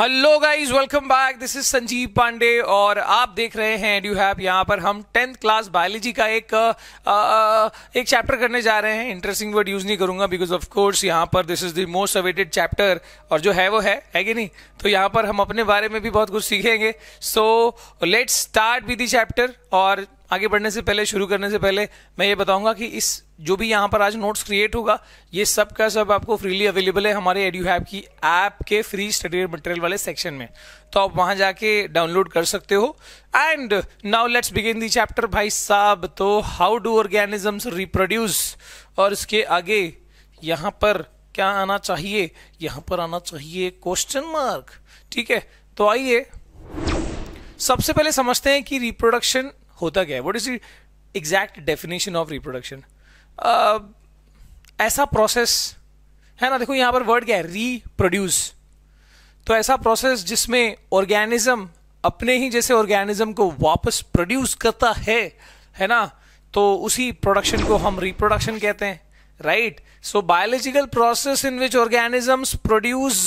Hello guys welcome back this is Sanjeev Pandey और आप देख रहे हैं एंड यू हैव यहाँ पर हम टेंथ क्लास बायोलॉजी का एक आ, uh, uh, एक चैप्टर करने जा रहे हैं इंटरेस्टिंग वर्ड यूज नहीं करूंगा बिकॉज ऑफ कोर्स यहाँ पर this is the most awaited chapter और जो है वो है है कि नहीं तो यहाँ पर हम अपने बारे में भी बहुत कुछ सीखेंगे so let's start with the chapter और आगे बढ़ने से पहले शुरू करने से पहले मैं ये बताऊंगा कि इस जो भी यहाँ पर आज नोट्स क्रिएट होगा ये सब का सब आपको फ्रीली अवेलेबल है हमारे एडियो हैब की ऐप के फ्री स्टडी मटेरियल वाले सेक्शन में तो आप वहाँ जाके डाउनलोड कर सकते हो and now let's begin the chapter भाई साहब तो हाउ डू ऑर्गेनिजम्स रिप्रोड्यूस और इसके आगे यहाँ पर क्या आना चाहिए यहाँ पर आना चाहिए क्वेश्चन मार्क ठीक है तो आइए सबसे पहले समझते हैं कि रिप्रोडक्शन होता क्या है what is exact definition of reproduction ऐसा प्रोसेस है ना देखो यहां पर वर्ड क्या है रीप्रोड्यूस तो ऐसा प्रोसेस जिसमें ऑर्गेनिज्म अपने ही जैसे ऑर्गेनिज्म को वापस प्रोड्यूस करता है है ना तो उसी प्रोडक्शन को हम रिप्रोडक्शन कहते हैं right so biological process in which organisms produce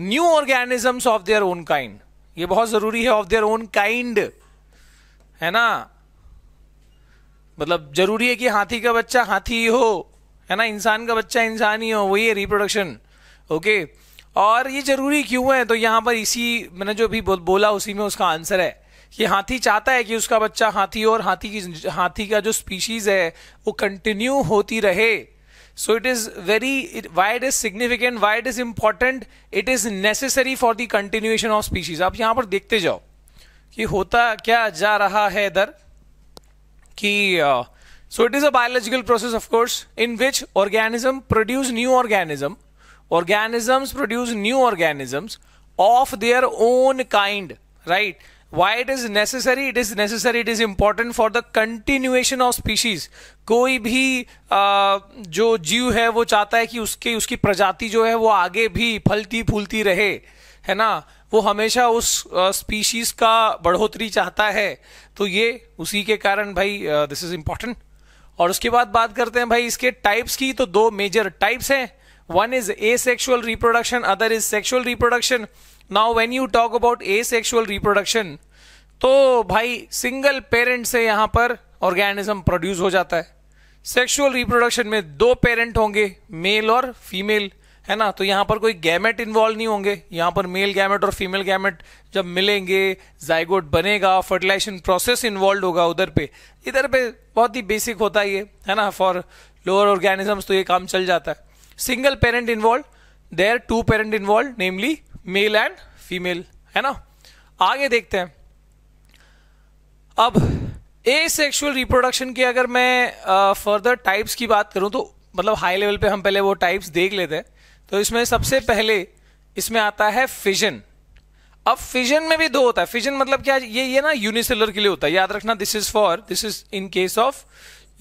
new organisms of their own kind ये बहुत जरूरी है ऑफ देयर ओन काइंड है ना मतलब जरूरी है कि हाथी का बच्चा हाथी ही हो है ना इंसान का बच्चा इंसान ही हो वही है रिप्रोडक्शन ओके और ये जरूरी क्यों है तो यहाँ पर इसी मैंने जो भी बोला उसी में उसका आंसर है कि हाथी चाहता है कि उसका बच्चा हाथी और हाथी की हाथी का जो स्पीशीज है वो कंटिन्यू होती रहे so it is very why it is significant why it is important it is necessary for the continuation of species आप यहाँ पर देखते जाओ कि होता क्या जा रहा है इधर कि so it is a biological process of course in which organism produce new organism organisms produce new organisms of their own kind right why it is necessary it is necessary it is important for the continuation of species कोई भी जो जीव है वो चाहता है कि उसके उसकी प्रजाति जो है वो आगे भी फलती फूलती रहे है ना वो हमेशा उस स्पीशीज का बढ़ोतरी चाहता है तो ये उसी के कारण भाई दिस इज इंपॉर्टेंट और उसके बाद बात करते हैं भाई इसके टाइप्स की तो दो मेजर टाइप्स हैं one is asexual reproduction other is sexual reproduction now when you talk about asexual reproduction तो भाई सिंगल पेरेंट से यहाँ पर ऑर्गेनिज्म प्रोड्यूस हो जाता है सेक्सुअल रिप्रोडक्शन में दो पेरेंट होंगे मेल और फीमेल है ना तो यहाँ पर कोई गैमेट इन्वॉल्व नहीं होंगे यहाँ पर मेल गैमेट और फीमेल गैमेट जब मिलेंगे जायगोट बनेगा फर्टिलाइजेशन प्रोसेस इन्वॉल्व होगा उधर पे इधर पे बहुत ही बेसिक होता है ये है ना फॉर लोअर ऑर्गेनिजम्स तो ये काम चल जाता है single parent involve there two parent involve namely male and female है ना आगे देखते हैं अब ए सेक्शुअल रिप्रोडक्शन की अगर मैं फर्दर टाइप्स की बात करूं तो मतलब हाई लेवल पे हम पहले वो टाइप्स देख लेते हैं तो इसमें सबसे पहले इसमें आता है फिजन अब फिजन में भी दो होता है फिजन मतलब क्या ये ये ना यूनिसेलर के लिए होता है याद रखना this is for this is in case of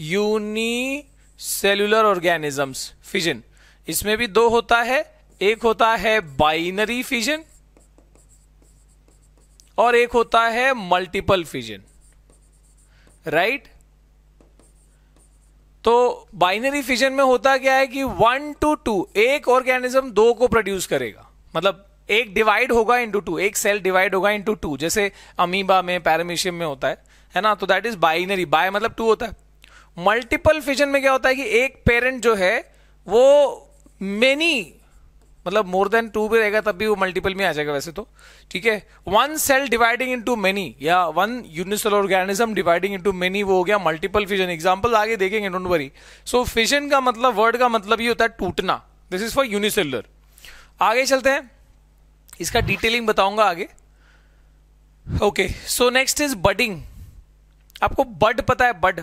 unicellular organisms fission इसमें भी दो होता है एक होता है बाइनरी फिजन और एक होता है मल्टीपल फिजन राइट तो बाइनरी फिजन में होता क्या है कि वन टू टू एक ऑर्गेनिज्म दो को प्रोड्यूस करेगा मतलब एक डिवाइड होगा इंटू टू एक सेल डिवाइड होगा इंटू टू जैसे अमीबा में पैरामीशियम में होता है है ना तो दैट इज बाइनरी बाय मतलब टू होता है मल्टीपल फिजन में क्या होता है कि एक पेरेंट जो है वो मेनी मतलब मोर देन टू भी रहेगा तब भी वो मल्टीपल में आ जाएगा वैसे तो ठीक है one cell dividing into many या one unicell organism dividing into many वो हो गया मल्टीपल फिजन एग्जाम्पल आगे देखेंगे डोंट वरी सो फिजन का मतलब वर्ड का मतलब ये होता है टूटना दिस इज फॉर यूनिसेलर आगे चलते हैं इसका डिटेलिंग बताऊंगा आगे okay so next is budding आपको बड पता है बड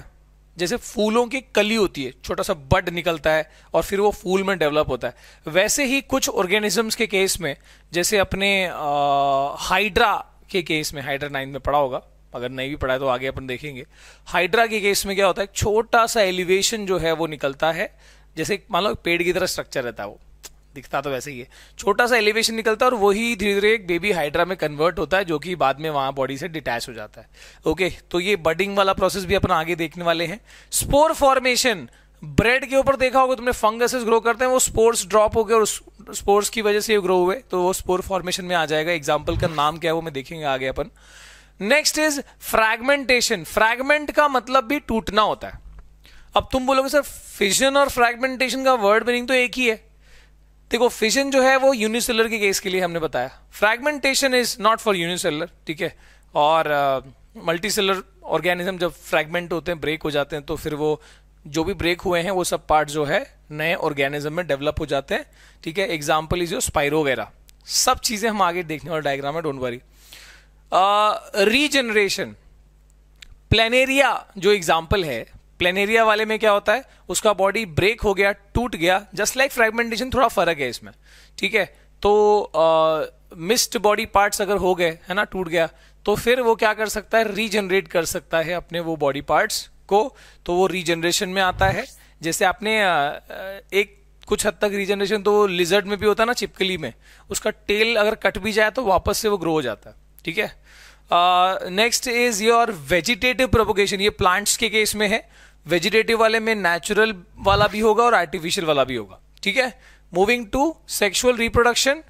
जैसे फूलों की कली होती है छोटा सा बड निकलता है और फिर वो फूल में डेवलप होता है वैसे ही कुछ ऑर्गेनिजम्स के केस में जैसे अपने आ, हाइड्रा के केस में हाइड्रा नाइन में पढ़ा होगा अगर नहीं भी पढ़ा है तो आगे अपन देखेंगे हाइड्रा के केस में क्या होता है छोटा सा एलिवेशन जो है वो निकलता है जैसे मान लो पेड़ की तरह स्ट्रक्चर रहता है वो दिखता तो वैसे ही है छोटा सा एलिवेशन निकलता है और वही धीरे धीरे एक बेबी हाइड्रा में कन्वर्ट होता है जो कि बाद में वहां बॉडी से डिटैच हो जाता है ओके तो ये बडिंग वाला प्रोसेस भी अपन आगे देखने वाले हैं स्पोर फॉर्मेशन ब्रेड के ऊपर देखा होगा तुमने फंगसेस ग्रो करते हैं वो स्पोर्स ड्रॉप हो गए और स्पोर्स की वजह से ये ग्रो हुए तो वो स्पोर फॉर्मेशन में आ जाएगा एग्जाम्पल का नाम क्या है वो मैं देखेंगे आगे अपन नेक्स्ट इज फ्रैगमेंटेशन फ्रैगमेंट का मतलब भी टूटना होता है अब तुम बोलोगे सर फिजन और फ्रैगमेंटेशन का वर्ड मीनिंग तो एक ही है देखो फिशन जो है वो यूनिसेलर के केस के लिए हमने बताया fragmentation is not for unicellular ठीक है और मल्टी सेलर ऑर्गेनिज्म जब फ्रैगमेंट होते हैं ब्रेक हो जाते हैं तो फिर वो जो भी ब्रेक हुए हैं वो सब पार्ट जो है नए ऑर्गेनिज्म में डेवलप हो जाते हैं ठीक है एग्जाम्पल इज योर स्पाइरो वगैरह सब चीज़ें हम आगे देखने वाले डायग्राम uh, है डोंट वरी रीजनरेशन प्लेनेरिया जो एग्जाम्पल है प्लेनेरिया वाले में क्या होता है उसका बॉडी ब्रेक हो गया टूट गया जस्ट लाइक फ्रेगमेंटेशन थोड़ा फर्क है इसमें ठीक है तो मिस्ड बॉडी पार्ट्स अगर हो गए है ना टूट गया तो फिर वो क्या कर सकता है रीजनरेट कर सकता है अपने वो बॉडी पार्ट्स को तो वो रीजनरेशन में आता है जैसे आपने एक कुछ हद तक रीजनरेशन तो लिजर्ड में भी होता है ना चिपकली में उसका टेल अगर कट भी जाए तो वापस से वो ग्रो हो जाता है ठीक है next is your vegetative propagation ये प्लांट्स के केस में है वेजिटेटिव वाले में नेचुरल वाला भी होगा और आर्टिफिशियल वाला भी होगा ठीक है मूविंग टू सेक्सुअल रिप्रोडक्शन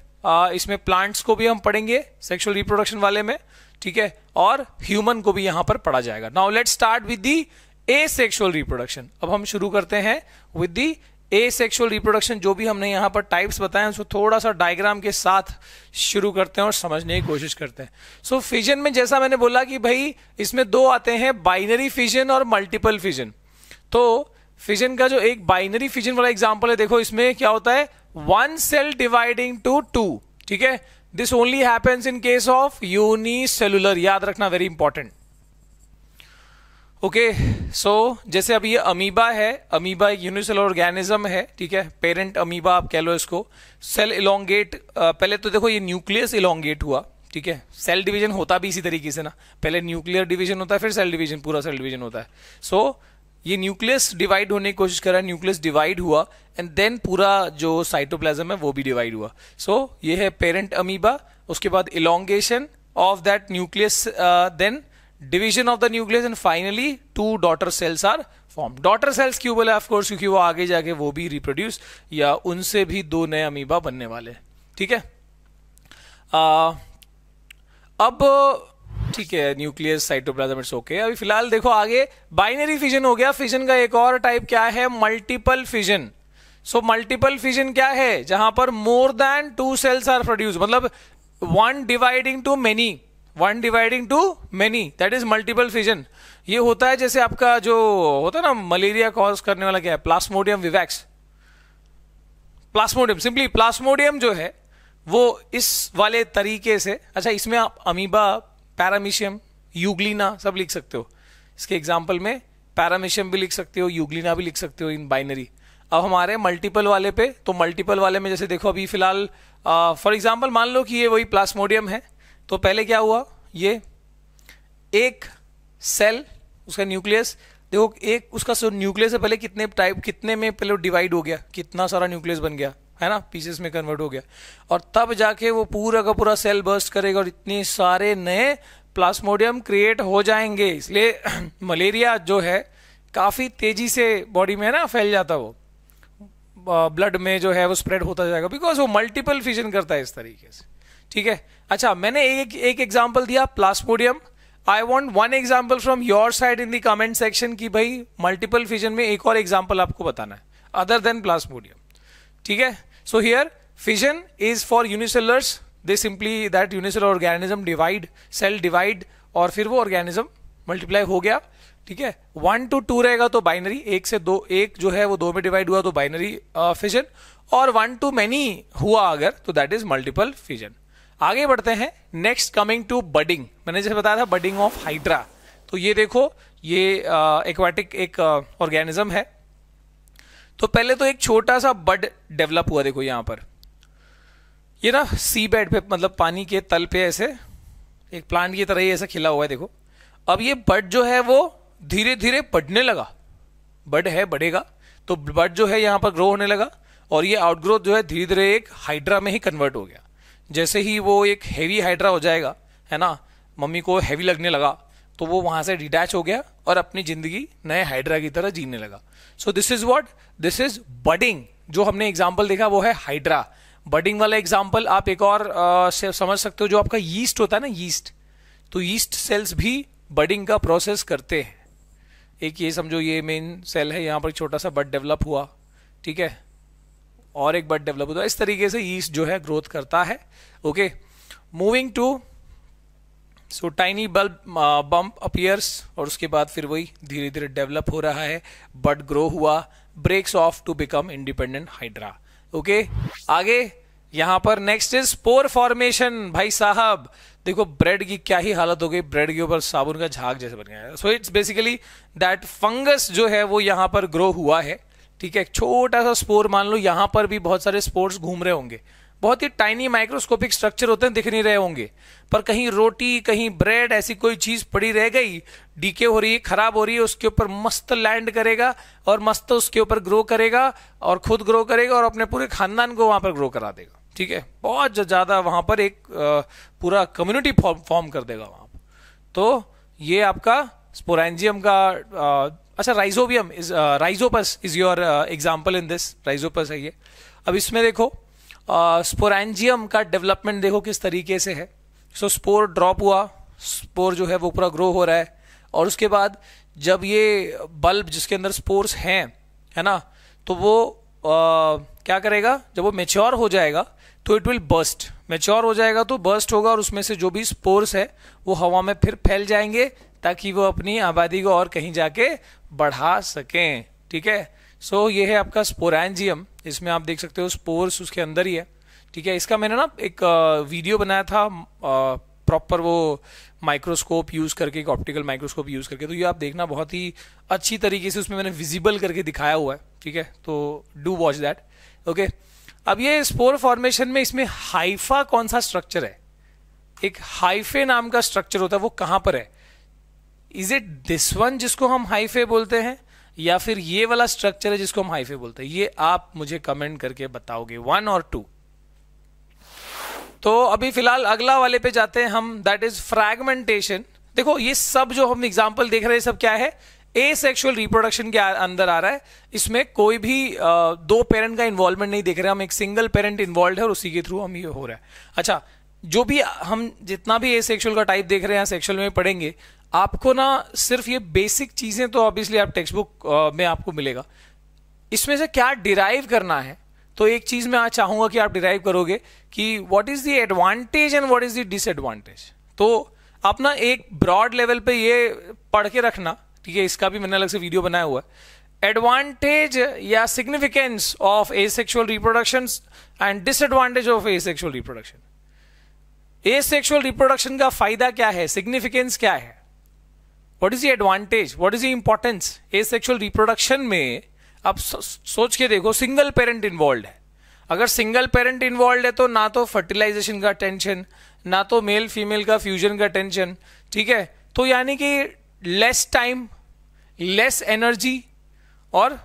इसमें प्लांट्स को भी हम पढ़ेंगे सेक्सुअल रिप्रोडक्शन वाले में ठीक है और ह्यूमन को भी यहां पर पढ़ा जाएगा now let start with the asexual reproduction अब हम शुरू करते हैं with the asexual reproduction जो भी हमने यहां पर टाइप्स बताए उसको थोड़ा सा डायग्राम के साथ शुरू करते हैं और समझने की कोशिश करते हैं सो so, फिजन में जैसा मैंने बोला कि भाई इसमें दो आते हैं बाइनरी फिजन और मल्टीपल फिजन तो फिजन का जो एक बाइनरी फिजन वाला एग्जाम्पल है देखो इसमें क्या होता है one cell dividing two two ठीक है this only happens in case of cellular याद रखना वेरी इंपॉर्टेंट ओके सो जैसे अब ये अमीबा है अमीबा एक यूनिसेल ऑर्गेनिज्म है ठीक है पेरेंट अमीबा आप कह लो इसको सेल इलोंगेट पहले तो देखो ये न्यूक्लियस इलोंगेट हुआ ठीक है सेल डिवीजन होता भी इसी तरीके से ना पहले न्यूक्लियर डिवीजन होता है फिर सेल डिवीजन पूरा सेल डिवीजन होता है सो so, ये न्यूक्लियस डिवाइड होने की कोशिश कर रहा है न्यूक्लियस डिवाइड हुआ एंड देन पूरा जो साइटोप्लाज्म है वो भी डिवाइड हुआ सो so, ये है पेरेंट अमीबा उसके बाद elongation of that nucleus then division of the nucleus and finally two daughter cells are form daughter cells क्यों बोले ऑफकोर्स क्योंकि वो आगे जाके वो भी रिप्रोड्यूस या उनसे भी दो नए अमीबा बनने वाले ठीक है uh, अब ठीक है न्यूक्लियस साइटोप्लाज्म इट्स ओके अभी फिलहाल देखो आगे बाइनरी फिजन हो गया फिजन का एक और टाइप क्या है multiple fission so multiple fission क्या है जहां पर more than two cells are produce मतलब one dividing to many one dividing to many that is multiple fission ये होता है जैसे आपका जो होता है ना मलेरिया कॉज करने वाला क्या है plasmodium vivax plasmodium simply plasmodium जो है वो इस वाले तरीके से अच्छा इसमें आप अमीबा पैरामिशियम यूग्लिना सब लिख सकते हो इसके एग्जाम्पल में पैरामिशियम भी लिख सकते हो यूग्लिना भी लिख सकते हो इन बाइनरी अब हमारे मल्टीपल वाले पे तो मल्टीपल वाले में जैसे देखो अभी फिलहाल फॉर एग्जाम्पल मान लो कि ये वही प्लास्मोडियम है तो पहले क्या हुआ ये एक सेल उसका न्यूक्लियस देखो एक उसका न्यूक्लियस से पहले कितने टाइप कितने में पहले डिवाइड हो गया कितना सारा न्यूक्लियस बन गया है ना पीसेस में कन्वर्ट हो गया और तब जाके वो पूरा का पूरा सेल बर्स्ट करेगा और इतने सारे नए प्लास्मोडियम क्रिएट हो जाएंगे इसलिए मलेरिया जो है काफ़ी तेजी से बॉडी में ना फैल जाता वो ब्लड में जो है वो स्प्रेड होता जाएगा बिकॉज वो मल्टीपल फिजन करता है इस तरीके से ठीक है अच्छा मैंने एक एक एग्जाम्पल दिया plasmodium I want one example from your side in the comment section की भाई मल्टीपल फिजन में एक और एग्जाम्पल आपको बताना है अदर देन प्लास्मोडियम ठीक है so here fission is for unicellulars they simply that unicellular organism divide cell divide और फिर वो ऑर्गेनिज्म मल्टीप्लाई हो गया ठीक है वन टू टू रहेगा तो बाइनरी एक से दो एक जो है वो दो में डिवाइड हुआ तो बाइनरी फिजन और वन टू मैनी हुआ अगर तो दैट इज मल्टीपल फिजन आगे बढ़ते हैं नेक्स्ट कमिंग टू बडिंग मैंने जैसे बताया था बडिंग ऑफ हाइड्रा तो ये देखो ये एक्वाटिक एक ऑर्गेनिज्म है तो पहले तो एक छोटा सा बड डेवलप हुआ देखो यहां पर ये ना सी बेड पे मतलब पानी के तल पे ऐसे एक प्लांट की तरह ही ऐसा खिला हुआ है देखो अब ये बड जो है वो धीरे धीरे बढ़ने लगा बड है बढ़ेगा तो बड जो है यहां पर ग्रो होने लगा और ये आउटग्रोथ जो है धीरे धीरे एक हाइड्रा में ही कन्वर्ट हो गया जैसे ही वो एक हैवी हाइड्रा हो जाएगा है ना मम्मी को हैवी लगने लगा तो वो वहां से डिटैच हो गया और अपनी ज़िंदगी नए हाइड्रा की तरह जीने लगा so this is what this is budding जो हमने एग्जाम्पल देखा वो है हाइड्रा बडिंग वाला एग्जाम्पल आप एक और आ, समझ सकते हो जो आपका यीस्ट होता है ना यीस्ट तो यीस्ट सेल्स भी बडिंग का प्रोसेस करते हैं एक ये समझो ये मेन सेल है यहाँ पर छोटा सा बड डेवलप हुआ ठीक है और एक बड डेवलप हुआ तो इस तरीके से यीस्ट जो है ग्रोथ करता है okay moving to so tiny bulb bump appears और उसके बाद फिर वही धीरे धीरे डेवलप हो रहा है बड ग्रो हुआ breaks off to become independent hydra okay आगे यहां पर नेक्स्ट इज पोर फॉर्मेशन भाई साहब देखो ब्रेड की क्या ही हालत हो गई ब्रेड के ऊपर साबुन का झाग जैसे बन गया है so it's basically that fungus जो है वो यहां पर ग्रो हुआ है ठीक है छोटा सा स्पोर मान लो यहां पर भी बहुत सारे स्पोर्ट्स घूम रहे होंगे बहुत ही टाइनी माइक्रोस्कोपिक स्ट्रक्चर होते हैं दिख नहीं रहे होंगे पर कहीं रोटी कहीं ब्रेड ऐसी कोई चीज पड़ी रह गई डीके हो रही है खराब हो रही है उसके ऊपर मस्त लैंड करेगा और मस्त उसके ऊपर ग्रो करेगा और खुद ग्रो करेगा और अपने पूरे खानदान को वहां पर ग्रो करा देगा ठीक है बहुत ज्यादा वहां पर एक पूरा कम्युनिटी फॉर्म कर देगा वहां तो ये आपका स्पोरेंजियम का अच्छा rhizobium is rhizopus is your example in this rhizopus है ये अब इसमें देखो स्पोरेंजियम का डेवलपमेंट देखो किस तरीके से है सो स्पोर ड्रॉप हुआ स्पोर जो है वो पूरा ग्रो हो रहा है और उसके बाद जब ये बल्ब जिसके अंदर स्पोर्स हैं है ना तो वो आ, क्या करेगा जब वो मेच्योर हो जाएगा तो इट विल बर्स्ट मेच्योर हो जाएगा तो बर्स्ट होगा और उसमें से जो भी स्पोर्स है वो हवा में फिर फैल जाएंगे ताकि वो अपनी आबादी को और कहीं जाके बढ़ा सकें ठीक है सो so, ये है आपका स्पोरेंजियम इसमें आप देख सकते हो स्पोर्स उसके अंदर ही है ठीक है इसका मैंने ना एक वीडियो बनाया था प्रॉपर वो माइक्रोस्कोप यूज़ करके एक ऑप्टिकल माइक्रोस्कोप यूज़ करके तो ये आप देखना बहुत ही अच्छी तरीके से उसमें मैंने विजिबल करके दिखाया हुआ है ठीक है तो डू वॉच दैट ओके अब ये स्पोर फॉर्मेशन में इसमें हाइफा कौन सा स्ट्रक्चर है एक हाइफे नाम का स्ट्रक्चर होता है वो कहां पर है इज इट दिस वन जिसको हम हाइफे बोलते हैं या फिर ये वाला स्ट्रक्चर है जिसको हम हाइफे बोलते हैं ये आप मुझे कमेंट करके बताओगे वन और टू तो अभी फिलहाल अगला वाले पे जाते हैं हम दैट इज फ्रैगमेंटेशन देखो ये सब जो हम एग्जाम्पल देख रहे हैं सब क्या है ए सेक्शुअल रिप्रोडक्शन के अंदर आ रहा है इसमें कोई भी आ, दो पेरेंट का इन्वॉल्वमेंट नहीं देख रहे हम एक सिंगल पेरेंट इन्वॉल्व है और उसी के थ्रू हम ये हो रहा है अच्छा जो भी हम जितना भी ए सेक्शुअल का टाइप देख रहे हैं सेक्शुअल में पढ़ेंगे आपको ना सिर्फ ये बेसिक चीज़ें तो ऑब्वियसली आप टेक्स्ट बुक uh, में आपको मिलेगा इसमें से क्या डिराइव करना है तो एक चीज़ मैं आज चाहूंगा कि आप डिराइव करोगे कि what is the advantage and what is the disadvantage तो आप ना एक ब्रॉड लेवल पे ये पढ़ के रखना ठीक है इसका भी मैंने अलग से वीडियो बनाया हुआ है एडवांटेज या significance of asexual reproduction and disadvantage of asexual reproduction asexual reproduction का फायदा क्या है सिग्निफिकेंस क्या है what is the advantage what is the importance asexual reproduction में आप सोच के देखो सिंगल पेरेंट इन्वॉल्व है अगर सिंगल पेरेंट इन्वॉल्व है तो ना तो फर्टिलाइजेशन का टेंशन ना तो मेल फीमेल का फ्यूजन का टेंशन ठीक है तो यानी कि लेस टाइम लेस एनर्जी और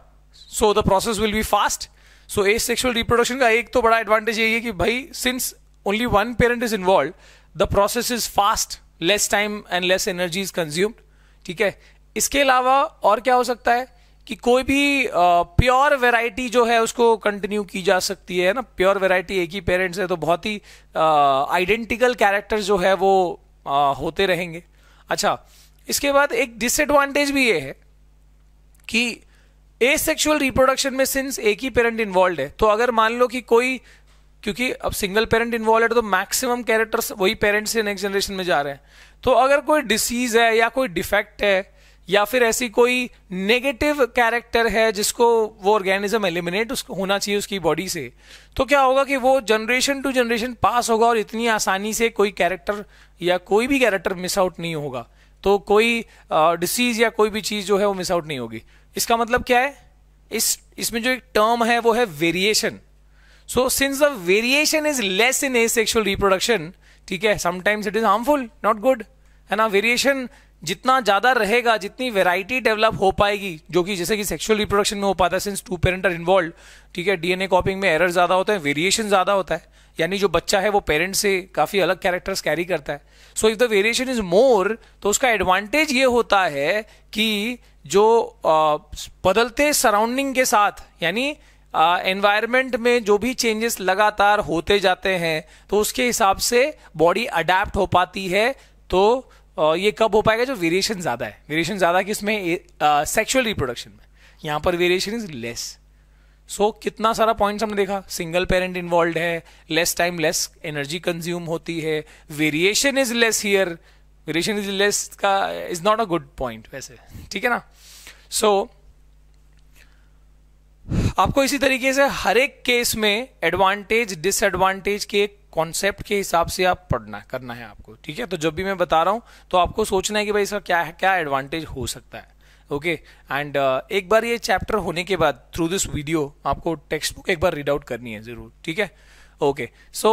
so the process will be fast so asexual reproduction का एक तो बड़ा एडवांटेज यही है कि भाई since only one parent is involve the process is fast less time and less energy is consumed ठीक है इसके अलावा और क्या हो सकता है कि कोई भी प्योर वैरायटी जो है उसको कंटिन्यू की जा सकती है ना प्योर वैरायटी एक ही पेरेंट्स है तो बहुत ही आइडेंटिकल कैरेक्टर जो है वो आ, होते रहेंगे अच्छा इसके बाद एक डिसएडवांटेज भी ये है कि ए सेक्शुअल रिप्रोडक्शन में सिंस एक ही पेरेंट इन्वॉल्व है तो अगर मान लो कि कोई क्योंकि अब सिंगल पेरेंट इन्वॉल्व है तो मैक्सिमम कैरेक्टर्स वही पेरेंट्स से नेक्स्ट जनरेशन में जा रहे हैं तो अगर कोई डिसीज है या कोई डिफेक्ट है या फिर ऐसी कोई नेगेटिव कैरेक्टर है जिसको वो ऑर्गेनिज्म एलिमिनेट उसको होना चाहिए उसकी बॉडी से तो क्या होगा कि वो जनरेशन टू जनरेशन पास होगा और इतनी आसानी से कोई कैरेक्टर या कोई भी कैरेक्टर मिस आउट नहीं होगा तो कोई डिसीज uh, या कोई भी चीज़ जो है वो मिस आउट नहीं होगी इसका मतलब क्या है इस इसमें जो एक टर्म है वो है variation so since the variation is less in sexual reproduction ठीक है sometimes it is harmful not good है ना वेरिएशन जितना ज़्यादा रहेगा जितनी वेराइटी डेवलप हो पाएगी जो कि जैसे कि सेक्सुअल रिप्रोडक्शन में हो पाता है since two parent are involve ठीक है डीएनए कॉपिंग में एरर ज़्यादा होता है वेरिएशन ज़्यादा होता है यानी जो बच्चा है वो पेरेंट्स से काफ़ी अलग कैरेक्टर्स कैरी करता है so if the variation is more तो उसका एडवांटेज ये होता है कि जो आ, बदलते सराउंडिंग के साथ यानी एनवायरनमेंट में जो भी चेंजेस लगातार होते जाते हैं तो उसके हिसाब से बॉडी अडेप्ट हो पाती है तो ये कब हो पाएगा जो वेरिएशन ज़्यादा है वेरिएशन ज़्यादा कि इसमें सेक्शुअल रिप्रोडक्शन में यहां पर variation is less so so, कितना सारा पॉइंट्स हमने देखा सिंगल पेरेंट इन्वॉल्व है less time less energy consume होती है variation is less here variation is less का is not a good point वैसे ठीक है ना सो so, आपको इसी तरीके से हर एक केस में एडवांटेज डिसएडवांटेज के कॉन्सेप्ट के हिसाब से आप पढ़ना करना है आपको ठीक है तो जब भी मैं बता रहा हूं तो आपको सोचना है कि भाई इसका क्या है क्या एडवांटेज हो सकता है ओके okay, एंड uh, एक बार ये चैप्टर होने के बाद थ्रू दिस वीडियो आपको टेक्स्ट बुक एक बार रीड आउट करनी है ज़रूर ठीक है ओके सो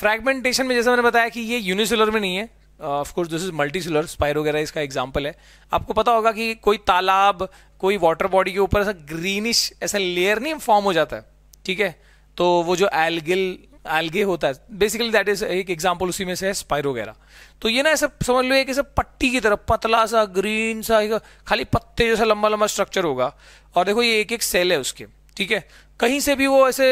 फ्रेगमेंटेशन में जैसे मैंने बताया कि ये यूनिसुलर में नहीं है of course this is spore वगैरह इसका एग्जाम्पल है आपको पता होगा कि कोई तालाब कोई वाटर बॉडी के ऊपर ऐसा ग्रीनिश ऐसा लेयर नहीं फॉर्म हो जाता है ठीक है तो वो जो एल्गिल एल्गे होता है बेसिकली दैट इज एक एग्जाम्पल उसी में से है वगैरह तो ये ना ऐसा समझ लो एक ऐसा पट्टी की तरह पतला सा ग्रीन सा एक खाली पत्ते जैसा लंबा लंबा स्ट्रक्चर होगा और देखो ये एक एक सेल है उसके ठीक है कहीं से भी वो ऐसे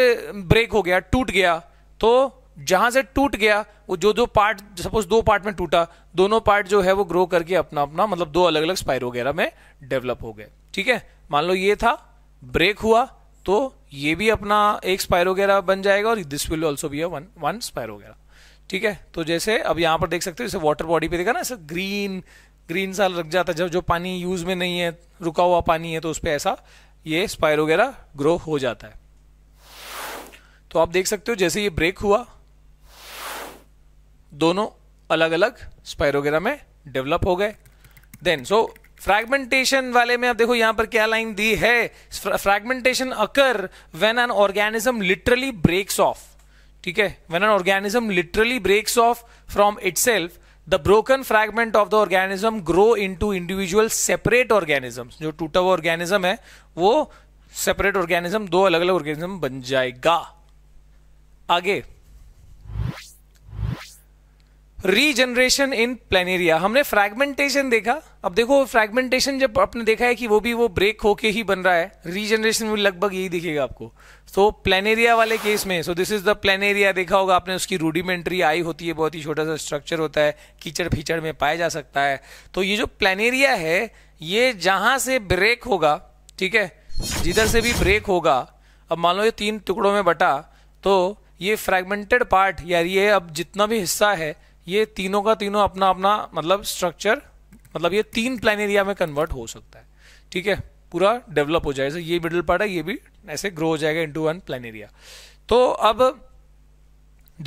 ब्रेक हो गया टूट गया तो जहां से टूट गया वो जो दो पार्ट सपोज दो पार्ट में टूटा दोनों पार्ट जो है वो ग्रो करके अपना अपना मतलब दो अलग अलग स्पायर वगैरह में डेवलप हो गए ठीक है मान लो ये था ब्रेक हुआ तो ये भी अपना एक स्पायर वगैरह बन जाएगा और this will also be one one spore वगैरह ठीक है तो जैसे अब यहां पर देख सकते हो जैसे वाटर बॉडी पे देखा ना ऐसा ग्रीन ग्रीन सा लग जाता है जब जो पानी यूज में नहीं है रुका हुआ पानी है तो उस पर ऐसा ये स्पायर वगैरह ग्रो हो जाता है तो आप देख सकते हो जैसे ये ब्रेक हुआ दोनों अलग अलग स्पायरोगेरा में डेवलप हो गए देन सो फ्रैगमेंटेशन वाले में आप देखो यहां पर क्या लाइन दी है fragmentation occur when an organism literally breaks off ठीक है when an organism literally breaks off from self the broken fragment of the organism grow into individual separate organism जो टूटा हुआ ऑर्गेनिज्म है वो सेपरेट ऑर्गेनिज्म दो अलग अलग ऑर्गेनिज्म बन जाएगा आगे रीजनरेशन इन प्लेनेरिया हमने फ्रेगमेंटेशन देखा अब देखो फ्रेगमेंटेशन जब आपने देखा है कि वो भी वो ब्रेक होके ही बन रहा है रीजनरेशन में लगभग यही दिखेगा आपको तो so, प्लेनेरिया वाले केस में so this is the planaria देखा होगा आपने उसकी रूडिमेंट्री आई होती है बहुत ही छोटा सा स्ट्रक्चर होता है कीचड़ फीचड़ में पाया जा सकता है तो ये जो प्लेनेरिया है ये जहां से ब्रेक होगा ठीक है जिधर से भी ब्रेक होगा अब मान लो ये तीन टुकड़ों में बटा तो ये फ्रेगमेंटेड पार्ट यार ये अब जितना भी हिस्सा है ये तीनों का तीनों अपना अपना मतलब स्ट्रक्चर मतलब ये तीन प्लान एरिया में कन्वर्ट हो सकता है ठीक है पूरा डेवलप हो जाएगा ये मिडल पार्ट है ये भी ऐसे ग्रो हो जाएगा इनटू वन प्लान एरिया तो अब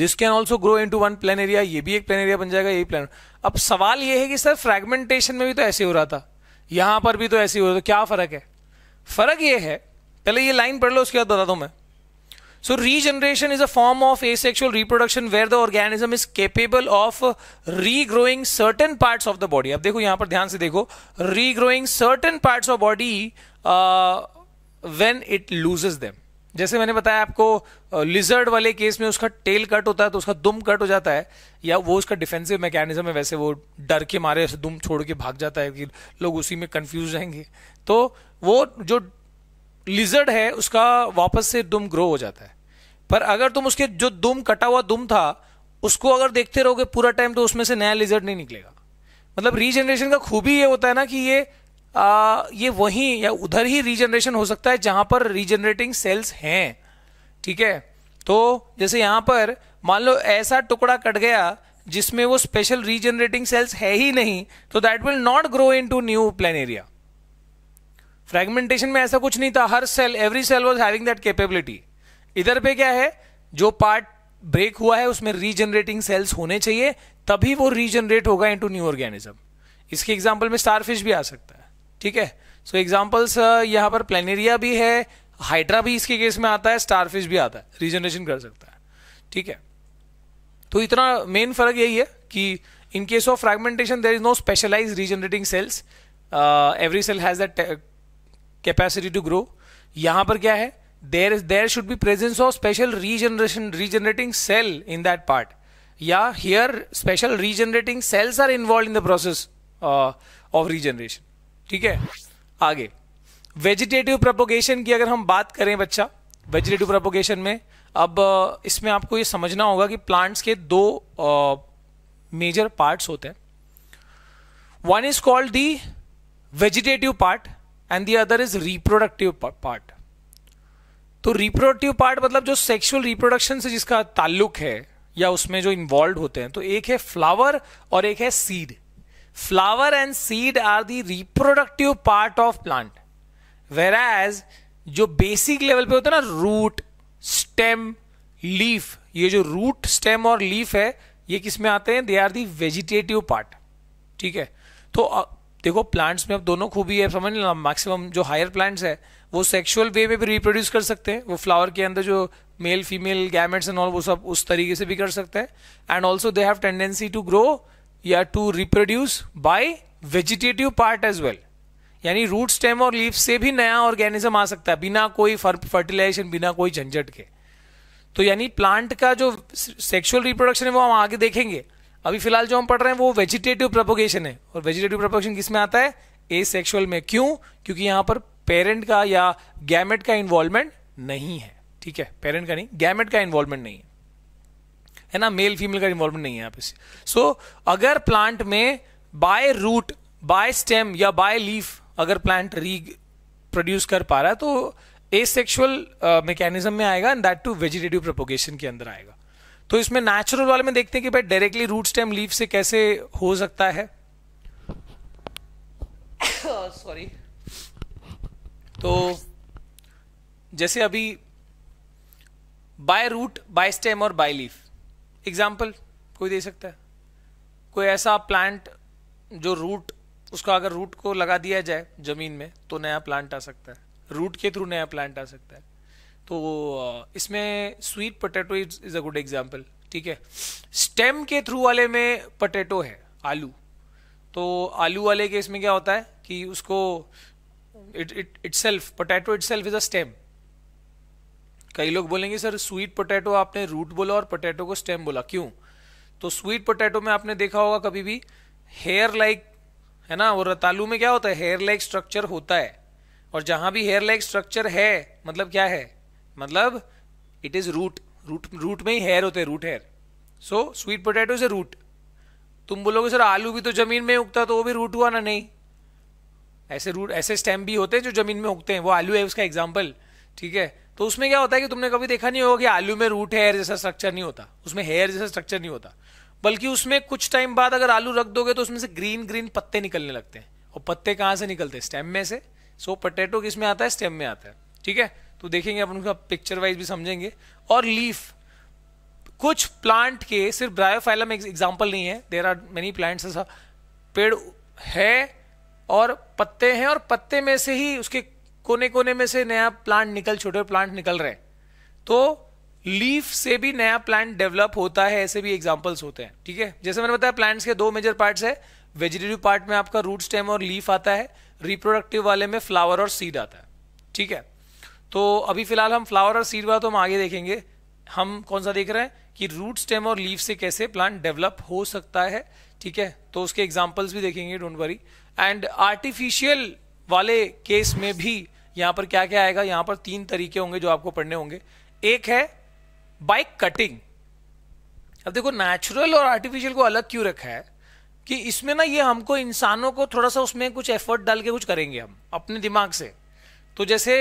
this can also grow into one planaria ये भी एक प्लान एरिया बन जाएगा ये प्लान अब सवाल ये है कि सर फ्रेगमेंटेशन में भी तो ऐसे हो रहा था यहां पर भी तो ऐसे हो रहा था क्या फर्क है फर्क ये है पहले ये लाइन पढ़ लो उसके बाद बता दो मैं So regeneration is a form of asexual reproduction where the organism is capable of regrowing certain parts of the body. अब देखो यहाँ पर ध्यान से देखो regrowing certain parts of body uh, when it loses them. जैसे मैंने बताया आपको लिजर्ड वाले केस में उसका टेल कट होता है तो उसका दुम कट हो जाता है या वो उसका डिफेंसिव मैकेनिज्म है वैसे वो डर के मारे ऐसे दुम छोड़ के भाग जाता है कि लोग उसी में कंफ्यूज रहेंगे तो वो जो लिजर्ड है उसका वापस से दुम ग्रो हो जाता है पर अगर तुम उसके जो दुम कटा हुआ दुम था उसको अगर देखते रहोगे पूरा टाइम तो उसमें से नया लिजर्ड नहीं निकलेगा मतलब रीजनरेशन का खूबी ये होता है ना कि ये आ, ये वहीं या उधर ही रीजनरेशन हो सकता है जहां पर रीजनरेटिंग सेल्स हैं ठीक है तो जैसे यहां पर मान लो ऐसा टुकड़ा कट गया जिसमें वो स्पेशल रीजनरेटिंग सेल्स है ही नहीं तो that will not grow into new planaria fragmentation में ऐसा कुछ नहीं था हर cell every cell was having that capability इधर पे क्या है जो पार्ट ब्रेक हुआ है उसमें रीजनरेटिंग सेल्स होने चाहिए तभी वो रीजनरेट होगा इनटू न्यू ऑर्गेनिज्म इसके एग्जाम्पल में स्टारफिश भी आ सकता है ठीक है सो एग्जाम्पल्स यहां पर प्लेनेरिया भी है हाइड्रा भी इसके केस में आता है स्टारफिश भी आता है रीजनरेशन कर सकता है ठीक है तो इतना मेन फर्क यही है कि in case of fragmentation there is no specialise regenerating cells every cell has that capacity to grow यहां पर क्या है there is there should be presence of special regeneration regenerating cell in that part या here special regenerating cells are involve in the process of regeneration ठीक है आगे vegetative propagation की अगर हम बात करें बच्चा वेजिटेटिव प्रपोगेशन में अब uh, इसमें आपको ये समझना होगा कि प्लांट्स के दो मेजर uh, पार्ट्स होते हैं one is called the vegetative part and the other is reproductive part तो रिप्रोडक्टिव पार्ट मतलब जो सेक्सुअल रिप्रोडक्शन से जिसका ताल्लुक है या उसमें जो इन्वॉल्व होते हैं तो एक है फ्लावर और एक है seed flower and seed are the reproductive part of plant whereas जो बेसिक लेवल पे होता है ना रूट स्टेम लीफ ये जो रूट स्टेम और लीफ है ये किसमें आते हैं they are the vegetative part ठीक है तो देखो प्लांट्स में अब दोनों खूबी है समझ लो मैक्सिमम जो हायर प्लांट्स है वो सेक्सुअल वे में भी रिप्रोड्यूस कर सकते हैं वो फ्लावर के अंदर जो male female gametes and all वो सब उस तरीके से भी कर सकते हैं and also they have tendency to grow या to reproduce by vegetative part as well यानी रूट स्टेम और लीव से भी नया ऑर्गेनिज्म आ सकता है बिना कोई फर्टिलाइजेशन बिना कोई झंझट के तो यानी प्लांट का जो सेक्सुअल रिप्रोडक्शन है वो हम आगे देखेंगे अभी फिलहाल जो हम पढ़ रहे हैं वो वेजिटेटिव प्रपोगेशन है और वेजिटेटिव प्रपोगेशन किस में आता है ए सेक्सुअल में क्यों क्योंकि यहां पर पेरेंट का या गैमेट का इन्वॉल्वमेंट नहीं है ठीक है पेरेंट का नहीं गैमेट का इन्वॉल्वमेंट नहीं है है ना मेल फीमेल का इन्वॉल्वमेंट नहीं है सो so, अगर प्लांट में बाय रूट बाय स्टेम या बाय लीफ अगर प्लांट री प्रोड्यूस कर पा रहा है तो ए सेक्शुअल मैकेनिज्म में आएगा and that too vegetative propagation के अंदर आएगा तो इसमें नेचुरल वाले में देखते हैं कि भाई डायरेक्टली रूट स्टेम लीफ से कैसे हो सकता है सॉरी तो जैसे अभी बाय रूट बाय स्टेम और बाय लीफ एग्जाम्पल कोई दे सकता है कोई ऐसा प्लांट जो रूट उसका अगर रूट को लगा दिया जाए जमीन में तो नया प्लांट आ सकता है रूट के थ्रू नया प्लांट आ सकता है तो इसमें sweet potato is a good example ठीक है स्टेम के थ्रू वाले में पोटैटो है आलू तो आलू वाले के इसमें क्या होता है कि उसको it itself potato itself is a stem कई लोग बोलेंगे सर स्वीट पोटैटो आपने रूट बोला और पोटैटो को स्टेम बोला क्यों तो स्वीट पोटैटो में आपने देखा होगा कभी भी हेयर लाइक है ना और रतालू में क्या होता है हेयर लाइक स्ट्रक्चर होता है और जहां भी हेयर लाइक स्ट्रक्चर है मतलब क्या है मतलब it is root root root में ही हेयर होते हैं root hair so sweet potato is a root तुम बोलोगे सर आलू भी तो जमीन में उगता तो वो भी रूट हुआ ना नहीं ऐसे रूट ऐसे स्टेम भी होते हैं जो जमीन में उगते हैं वो आलू है उसका एग्जाम्पल ठीक है तो उसमें क्या होता है कि तुमने कभी देखा नहीं होगा कि आलू में रूट हेयर जैसा स्ट्रक्चर नहीं होता उसमें हेयर जैसा स्ट्रक्चर नहीं होता बल्कि उसमें कुछ टाइम बाद अगर आलू रख दोगे तो उसमें से ग्रीन ग्रीन पत्ते निकलने लगते हैं और पत्ते कहाँ से निकलते हैं स्टेम में से सो पोटैटो किस में आता है स्टेम में आता है ठीक है तो देखेंगे अपन उसका पिक्चर वाइज भी समझेंगे और लीफ कुछ प्लांट के सिर्फ ब्रायोफाइलम एग्जाम्पल नहीं है देर आर मेनी प्लांट्स ऐसा पेड़ है और पत्ते हैं और पत्ते में से ही उसके कोने कोने में से नया प्लांट निकल छोटे प्लांट निकल रहे हैं तो लीफ से भी नया प्लांट डेवलप होता है ऐसे भी एग्जाम्पल्स होते हैं ठीक है जैसे मैंने बताया प्लांट्स के दो मेजर पार्ट्स है वेजिटेटिव पार्ट में आपका रूट स्टेम और लीफ आता है रिप्रोडक्टिव वाले में फ्लावर और सीड आता है ठीक है तो अभी फिलहाल हम फ्लावर और सीड वाला तो हम आगे देखेंगे हम कौन सा देख रहे हैं कि रूट स्टेम और लीव से कैसे प्लांट डेवलप हो सकता है ठीक है तो उसके एग्जाम्पल्स भी देखेंगे डोंट वरी एंड आर्टिफिशियल वाले केस में भी यहां पर क्या क्या आएगा यहां पर तीन तरीके होंगे जो आपको पढ़ने होंगे एक है बाइक कटिंग अब देखो नेचुरल और आर्टिफिशियल को अलग क्यों रखा है कि इसमें ना ये हमको इंसानों को थोड़ा सा उसमें कुछ एफर्ट डाल के कुछ करेंगे हम अपने दिमाग से तो जैसे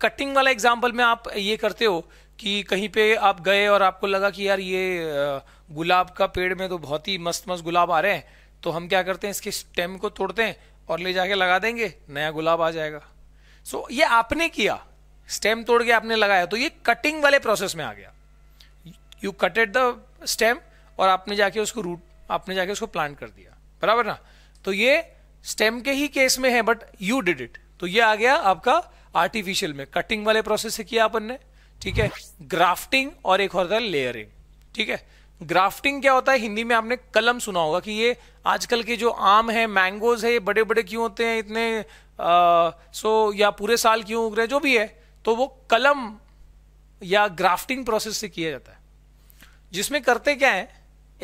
कटिंग वाला एग्जाम्पल में आप ये करते हो कि कहीं पे आप गए और आपको लगा कि यार ये गुलाब का पेड़ में तो बहुत ही मस्त मस्त गुलाब आ रहे हैं तो हम क्या करते हैं इसके स्टेम को तोड़ते हैं और ले जाके लगा देंगे नया गुलाब आ जाएगा सो so, ये आपने किया स्टेम तोड़ के आपने लगाया तो ये कटिंग वाले प्रोसेस में आ गया यू एट द स्टेम और आपने जाके उसको रूट आपने जाके उसको प्लांट कर दिया बराबर ना तो ये स्टेम के ही केस में है बट यू डिड इट तो ये आ गया आपका आर्टिफिशियल में कटिंग वाले प्रोसेस से किया अपन ने ठीक है ग्राफ्टिंग और एक होता है लेयरिंग ठीक है ग्राफ्टिंग क्या होता है हिंदी में आपने कलम सुना होगा कि ये आजकल के जो आम है मैंगोज है ये बड़े बड़े क्यों होते हैं इतने आ, सो या पूरे साल क्यों उग रहे जो भी है तो वो कलम या ग्राफ्टिंग प्रोसेस से किया जाता है जिसमें करते क्या है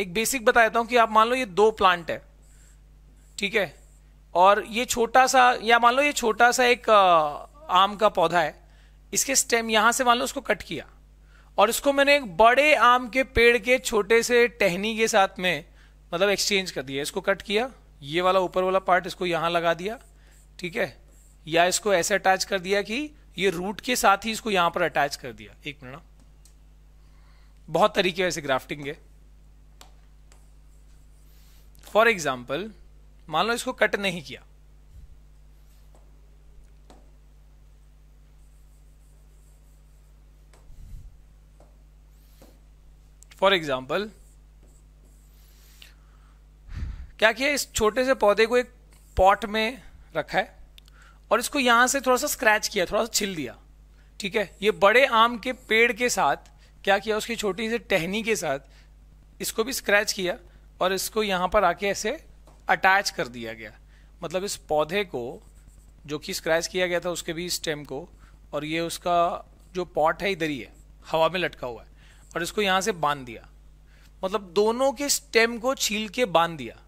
एक बेसिक बता देता हूं कि आप मान लो ये दो प्लांट है ठीक है और ये छोटा सा या मान लो ये छोटा सा एक आम का पौधा है इसके स्टेम यहां से मान लो उसको कट किया और इसको मैंने एक बड़े आम के पेड़ के छोटे से टहनी के साथ में मतलब एक्सचेंज कर दिया इसको कट किया ये वाला ऊपर वाला पार्ट इसको यहां लगा दिया ठीक है या इसको ऐसे अटैच कर दिया कि ये रूट के साथ ही इसको यहां पर अटैच कर दिया एक मिनट हाँ। बहुत तरीके ऐसे ग्राफ्टिंग है फॉर एग्जाम्पल मान लो इसको कट नहीं किया फॉर एग्जाम्पल क्या किया इस छोटे से पौधे को एक पॉट में रखा है और इसको यहां से थोड़ा सा स्क्रैच किया थोड़ा सा छिल दिया ठीक है ये बड़े आम के पेड़ के साथ क्या किया उसकी छोटी सी टहनी के साथ इसको भी स्क्रैच किया और इसको यहाँ पर आके ऐसे अटैच कर दिया गया मतलब इस पौधे को जो कि स्क्रैच किया गया था उसके भी स्टेम को और ये उसका जो पॉट है इधर ही है हवा में लटका हुआ है और इसको यहाँ से बांध दिया मतलब दोनों के स्टेम को छील के बांध दिया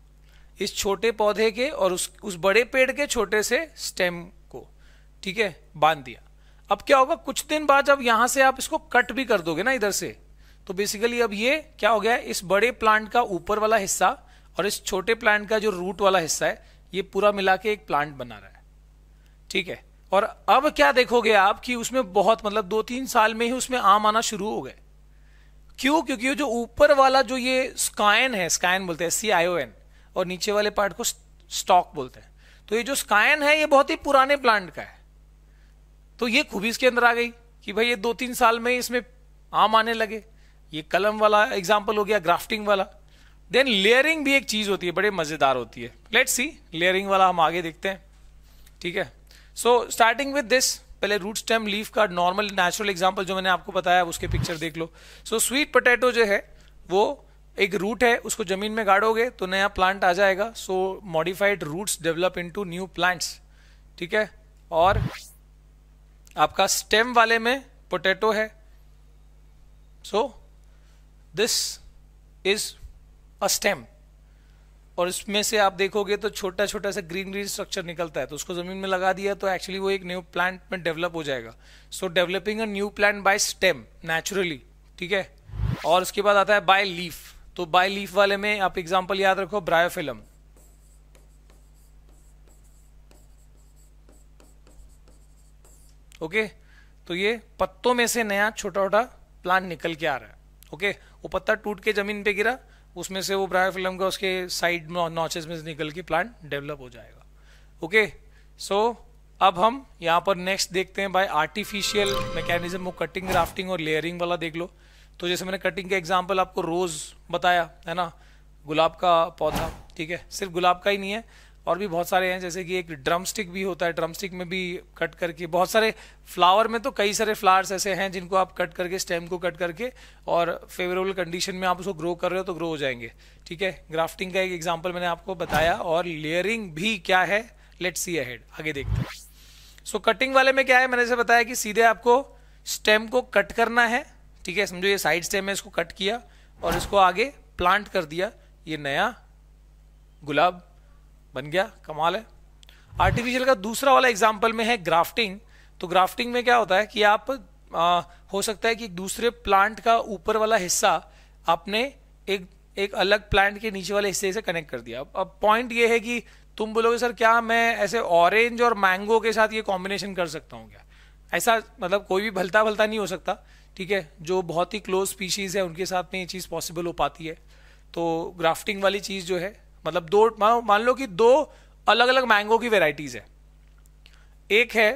इस छोटे पौधे के और उस उस बड़े पेड़ के छोटे से स्टेम को ठीक है बांध दिया अब क्या होगा कुछ दिन बाद जब यहां से आप इसको कट भी कर दोगे ना इधर से तो बेसिकली अब ये क्या हो गया इस बड़े प्लांट का ऊपर वाला हिस्सा और इस छोटे प्लांट का जो रूट वाला हिस्सा है ये पूरा मिला के एक प्लांट बना रहा है ठीक है और अब क्या देखोगे आप कि उसमें बहुत मतलब दो तीन साल में ही उसमें आम आना शुरू हो गए क्यों क्योंकि जो ऊपर वाला जो ये स्कायन है स्कायन बोलते हैं सी आईओ एन और नीचे वाले पार्ट को स्टॉक बोलते हैं तो ये जो स्कायन है ये बहुत ही पुराने प्लांट का है तो ये खूबी इसके अंदर आ गई कि भाई ये दो तीन साल में इसमें आम आने लगे ये कलम वाला एग्जाम्पल हो गया ग्राफ्टिंग वाला देन लेयरिंग भी एक चीज होती है बड़े मजेदार होती है लेट्स सी लेयरिंग वाला हम आगे देखते हैं ठीक है सो स्टार्टिंग विद दिस पहले रूट स्टेम लीफ का नॉर्मल नेचुरल एग्जाम्पल जो मैंने आपको बताया उसके पिक्चर देख लो सो स्वीट पोटैटो जो है वो एक रूट है उसको जमीन में गाड़ोगे तो नया प्लांट आ जाएगा so modified roots develop into new plants ठीक है और आपका स्टेम वाले में पोटैटो है so this is a stem और इसमें से आप देखोगे तो छोटा छोटा सा ग्रीन ग्रीन स्ट्रक्चर निकलता है तो उसको ज़मीन में लगा दिया तो एक्चुअली वो एक न्यू प्लांट में डेवलप हो जाएगा so developing a new plant by stem naturally ठीक है और उसके बाद आता है बाय लीफ तो बाय लीफ वाले में आप एग्जाम्पल याद रखो ब्रायोफिलम ओके तो ये पत्तों में से नया छोटा छोटा प्लांट निकल के आ रहा है ओके वो पत्ता टूट के जमीन पे गिरा उसमें से वो ब्रायोफिल्म का उसके साइड नॉचेस में से निकल के प्लांट डेवलप हो जाएगा ओके सो अब हम यहाँ पर नेक्स्ट देखते हैं भाई आर्टिफिशियल मैकेनिज्म वो कटिंग ग्राफ्टिंग और लेयरिंग वाला देख लो तो जैसे मैंने कटिंग का एग्जाम्पल आपको रोज़ बताया है ना गुलाब का पौधा ठीक है सिर्फ गुलाब का ही नहीं है और भी बहुत सारे हैं जैसे कि एक ड्रम स्टिक भी होता है ड्रम स्टिक में भी कट करके बहुत सारे फ्लावर में तो कई सारे फ्लावर्स ऐसे हैं जिनको आप कट करके स्टेम को कट करके और फेवरेबल कंडीशन में आप उसको ग्रो कर रहे हो तो ग्रो हो जाएंगे ठीक है ग्राफ्टिंग का एक एग्जाम्पल मैंने आपको बताया और लेयरिंग भी क्या है लेट सी अहेड आगे देखते हैं सो कटिंग वाले में क्या है मैंने बताया कि सीधे आपको स्टेम को कट करना है ठीक है समझो ये साइड स्टेम है इसको कट किया और इसको आगे प्लांट कर दिया ये नया गुलाब बन गया कमाल है आर्टिफिशियल का दूसरा वाला एग्जाम्पल में है ग्राफ्टिंग तो ग्राफ्टिंग में क्या होता है कि आप आ, हो सकता है कि दूसरे प्लांट का ऊपर वाला हिस्सा आपने एक एक अलग प्लांट के नीचे वाले हिस्से से कनेक्ट कर दिया अब पॉइंट ये है कि तुम बोलोगे सर क्या मैं ऐसे ऑरेंज और मैंगो के साथ ये कॉम्बिनेशन कर सकता हूँ क्या ऐसा मतलब कोई भी भलता भलता नहीं हो सकता ठीक है जो बहुत ही क्लोज स्पीशीज़ है उनके साथ में ये चीज़ पॉसिबल हो पाती है तो ग्राफ्टिंग वाली चीज़ जो है मतलब दो मान लो कि दो अलग अलग मैंगो की वेराइटीज है एक है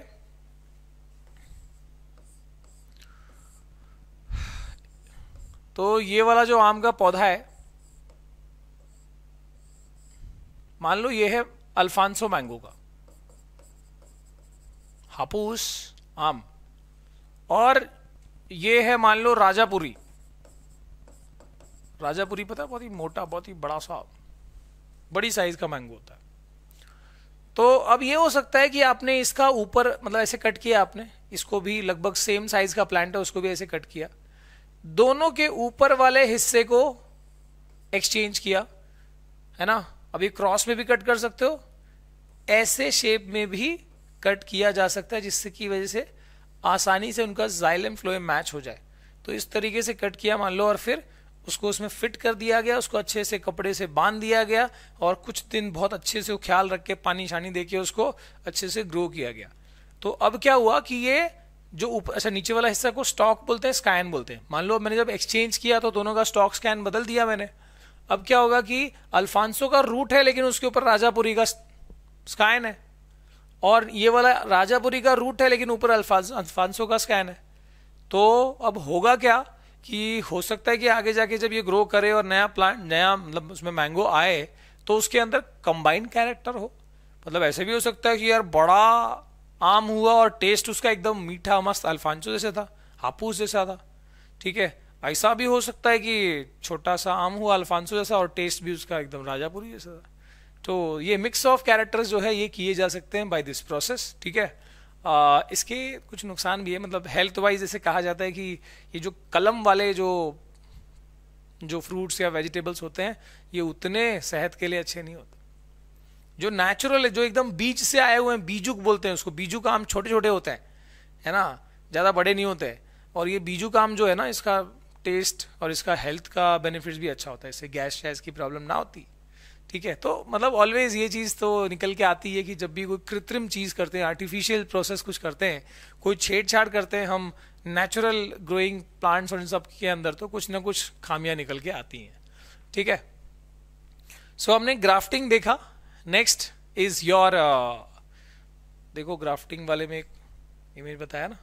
तो ये वाला जो आम का पौधा है मान लो ये है अल्फांसो मैंगो का हापूस आम और ये है मान लो राजापुरी राजापुरी पता है बहुत ही मोटा बहुत ही बड़ा सा बड़ी साइज का मैंगो होता है तो अब ये हो सकता है कि आपने इसका ऊपर मतलब ऐसे कट किया आपने इसको भी लगभग सेम साइज का प्लांट है उसको भी ऐसे कट किया दोनों के ऊपर वाले हिस्से को एक्सचेंज किया है ना अभी क्रॉस में भी कट कर सकते हो ऐसे शेप में भी कट किया जा सकता है जिससे की वजह से आसानी से उनका जाइलम फ्लोएम मैच हो जाए तो इस तरीके से कट किया मान लो और फिर उसको उसमें फिट कर दिया गया उसको अच्छे से कपड़े से बांध दिया गया और कुछ दिन बहुत अच्छे से ख्याल रख के पानी शानी दे के उसको अच्छे से ग्रो किया गया तो अब क्या हुआ कि ये जो ऊपर अच्छा नीचे वाला हिस्सा को स्टॉक बोलते हैं स्कैन बोलते हैं मान लो मैंने जब एक्सचेंज किया तो दोनों का स्टॉक स्कैन बदल दिया मैंने अब क्या होगा कि अल्फांसो का रूट है लेकिन उसके ऊपर राजापुरी का स्कैन है और ये वाला राजापुरी का रूट है लेकिन ऊपर अल्फांसो का स्कैन है तो अब होगा क्या कि हो सकता है कि आगे जाके जब ये ग्रो करे और नया प्लांट नया मतलब उसमें मैंगो आए तो उसके अंदर कंबाइंड कैरेक्टर हो मतलब ऐसे भी हो सकता है कि यार बड़ा आम हुआ और टेस्ट उसका एकदम मीठा मस्त अल्फांचो जैसे था हापूस जैसा था ठीक है ऐसा भी हो सकता है कि छोटा सा आम हुआ अल्फांसो जैसा और टेस्ट भी उसका एकदम राजापुरी जैसा था तो ये मिक्स ऑफ कैरेक्टर्स जो है ये किए जा सकते हैं बाय दिस प्रोसेस ठीक है आ, इसके कुछ नुकसान भी है मतलब हेल्थ वाइज जैसे कहा जाता है कि ये जो कलम वाले जो जो फ्रूट्स या वेजिटेबल्स होते हैं ये उतने सेहत के लिए अच्छे नहीं होते जो नेचुरल है जो एकदम बीज से आए हुए हैं बीजुक बोलते हैं उसको बीजू का आम छोटे छोटे होते हैं है ना ज़्यादा बड़े नहीं होते और ये बीजू का आम जो है ना इसका टेस्ट और इसका हेल्थ का बेनिफिट्स भी अच्छा होता है इससे गैस शैस की प्रॉब्लम ना होती ठीक है तो मतलब ऑलवेज ये चीज़ तो निकल के आती है कि जब भी कोई कृत्रिम चीज़ करते हैं आर्टिफिशियल प्रोसेस कुछ करते हैं कोई छेड़छाड़ करते हैं हम नेचुरल ग्रोइंग प्लांट्स और इन सब के अंदर तो कुछ ना कुछ खामियां निकल के आती हैं ठीक है सो so, हमने ग्राफ्टिंग देखा नेक्स्ट इज योर देखो ग्राफ्टिंग वाले में एक इमेज बताया ना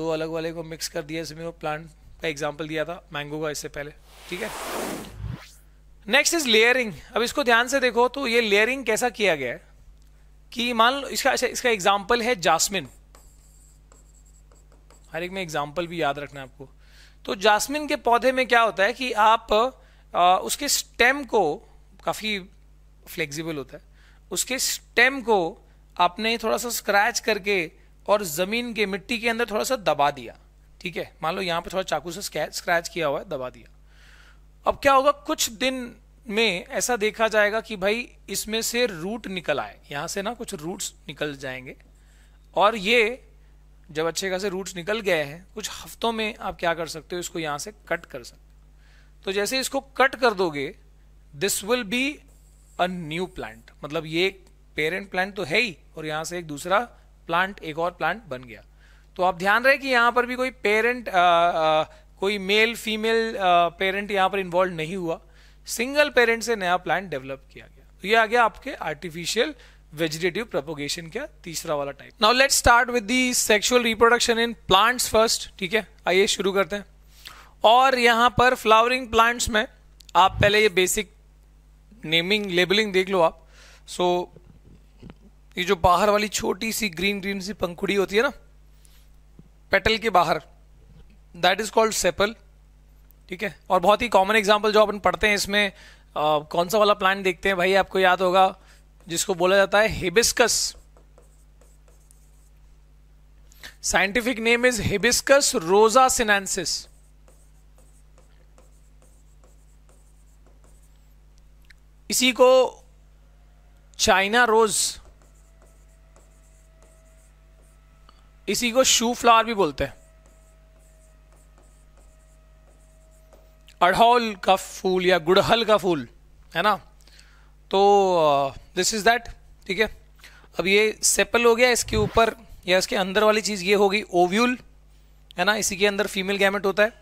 दो अलग वाले को मिक्स कर दिया इसमें वो प्लांट का एग्जाम्पल दिया था मैंगो का इससे पहले ठीक है नेक्स्ट इज लेयरिंग अब इसको ध्यान से देखो तो ये लेयरिंग कैसा किया गया है कि मान लो इसका अच्छा, इसका एग्जाम्पल है जासमिन हर एक में एग्जाम्पल भी याद रखना है आपको तो जासमिन के पौधे में क्या होता है कि आप आ, उसके स्टेम को काफ़ी फ्लेक्सिबल होता है उसके स्टेम को आपने थोड़ा सा स्क्रैच करके और ज़मीन के मिट्टी के अंदर थोड़ा सा दबा दिया ठीक है मान लो यहाँ पे थोड़ा चाकू से स्क्रैच किया हुआ है दबा दिया अब क्या होगा कुछ दिन में ऐसा देखा जाएगा कि भाई इसमें से रूट निकल आए यहां से ना कुछ रूट्स निकल जाएंगे और ये जब अच्छे खासे रूट्स निकल गए हैं कुछ हफ्तों में आप क्या कर सकते हो इसको यहाँ से कट कर सकते हो तो जैसे इसको कट कर दोगे this will be a new plant मतलब ये एक पेरेंट प्लांट तो है ही और यहां से एक दूसरा प्लांट एक और प्लांट बन गया तो आप ध्यान रहे कि यहां पर भी कोई पेरेंट कोई मेल फीमेल पेरेंट यहाँ पर इन्वॉल्व नहीं हुआ सिंगल पेरेंट से नया प्लांट डेवलप किया गया तो ये आ गया आपके आर्टिफिशियल वेजिटेटिव प्रोपोगेशन का तीसरा वाला type now let start with the sexual reproduction in plants first ठीक है आइए शुरू करते हैं और यहाँ पर फ्लावरिंग प्लांट्स में आप पहले ये बेसिक नेमिंग लेबलिंग देख लो आप सो so, ये जो बाहर वाली छोटी सी ग्रीन ग्रीन सी पंखुड़ी होती है ना पेटल के बाहर दैट इज कॉल्ड सेपल ठीक है और बहुत ही कॉमन एग्जाम्पल जो अपन पढ़ते हैं इसमें आ, कौन सा वाला प्लांट देखते हैं भाई आपको याद होगा जिसको बोला जाता है hibiscus scientific name is hibiscus rosa sinensis इसी को चाइना रोज इसी को शू फ्लावर भी बोलते हैं अड़हौल का फूल या गुड़हल का फूल है ना तो दिस इज दैट ठीक है अब ये सेपल हो गया इसके ऊपर या इसके अंदर वाली चीज़ ये होगी ओव्यूल है ना इसी के अंदर फीमेल गैमेट होता है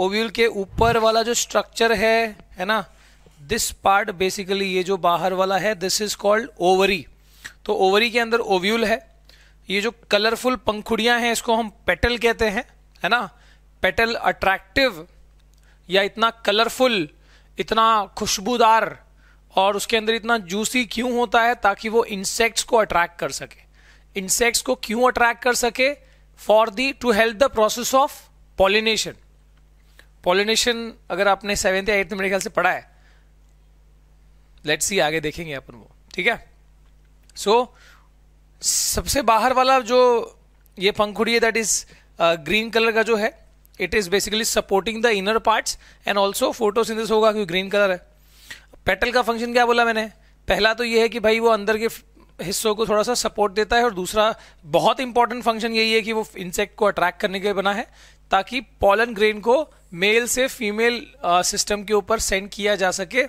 ओव्यूल के ऊपर वाला जो स्ट्रक्चर है है ना दिस पार्ट बेसिकली ये जो बाहर वाला है दिस इज कॉल्ड ओवरी तो ओवरी के अंदर ओव्यूल है ये जो कलरफुल पंखुड़ियाँ हैं इसको हम पेटल कहते हैं है ना पेटल अट्रैक्टिव या इतना कलरफुल इतना खुशबूदार और उसके अंदर इतना जूसी क्यों होता है ताकि वो इंसेक्ट्स को अट्रैक्ट कर सके इंसेक्ट्स को क्यों अट्रैक्ट कर सके for the to help the process of pollination pollination अगर आपने सेवेंथ या एट्थ मेरे ख्याल से पढ़ा है लेट्स सी आगे देखेंगे अपन वो ठीक है सो so, सबसे बाहर वाला जो ये पंखुड़ी है दैट इज ग्रीन कलर का जो है it is basically supporting the inner parts and also photosynthesis होगा क्योंकि ग्रीन कलर है पेटल का फंक्शन क्या बोला मैंने पहला तो ये है कि भाई वो अंदर के हिस्सों को थोड़ा सा सपोर्ट देता है और दूसरा बहुत इंपॉर्टेंट फंक्शन यही है कि वो इंसेक्ट को अट्रैक्ट करने के लिए बना है ताकि पॉलन ग्रेन को मेल से फीमेल सिस्टम uh, के ऊपर सेंड किया जा सके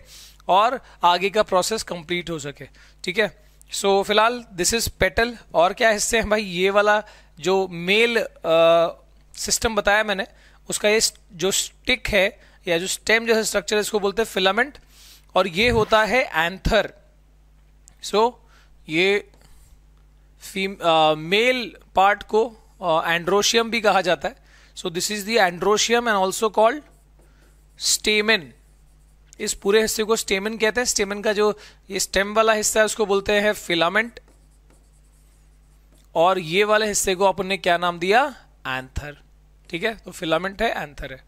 और आगे का प्रोसेस कंप्लीट हो सके ठीक है सो फिलहाल दिस इज पेटल और क्या हिस्से हैं भाई ये वाला जो मेल uh, सिस्टम बताया मैंने उसका ये जो स्टिक है या जो स्टेम जैसा स्ट्रक्चर है इसको बोलते हैं फिलामेंट और ये होता है एंथर सो so, ये मेल पार्ट को एंड्रोशियम भी कहा जाता है so this is the androecium and also called stamen इस पूरे हिस्से को स्टेमिन कहते हैं स्टेमिन का जो ये स्टेम वाला हिस्सा है उसको बोलते हैं फिलामेंट और ये वाले हिस्से को अपन ने क्या नाम दिया एंथर ठीक है तो फिलामेंट है एंथर है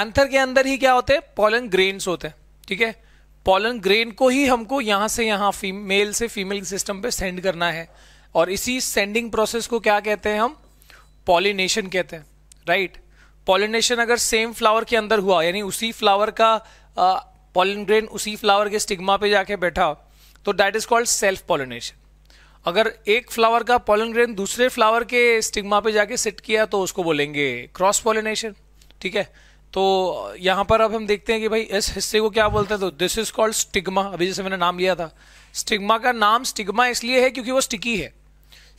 एंथर के अंदर ही क्या होते हैं पॉलन ग्रेन्स होते हैं ठीक है पॉलन ग्रेन को ही हमको यहां से यहां मेल से फीमेल सिस्टम पे सेंड करना है और इसी सेंडिंग प्रोसेस को क्या कहते हैं हम पॉलिनेशन कहते हैं राइट पॉलिनेशन अगर सेम फ्लावर के अंदर हुआ यानी उसी फ्लावर का पॉलन uh, ग्रेन उसी फ्लावर के स्टिग्मा पे जाके बैठा तो that is called self pollination अगर एक फ्लावर का पॉलन ग्रेन दूसरे फ्लावर के स्टिग्मा पे जाके सेट किया तो उसको बोलेंगे क्रॉस पॉलिनेशन ठीक है तो यहाँ पर अब हम देखते हैं कि भाई इस हिस्से को क्या बोलते हैं तो दिस इज कॉल्ड स्टिग्मा अभी जैसे मैंने नाम लिया था स्टिग्मा का नाम स्टिग्मा इसलिए है क्योंकि वो स्टिकी है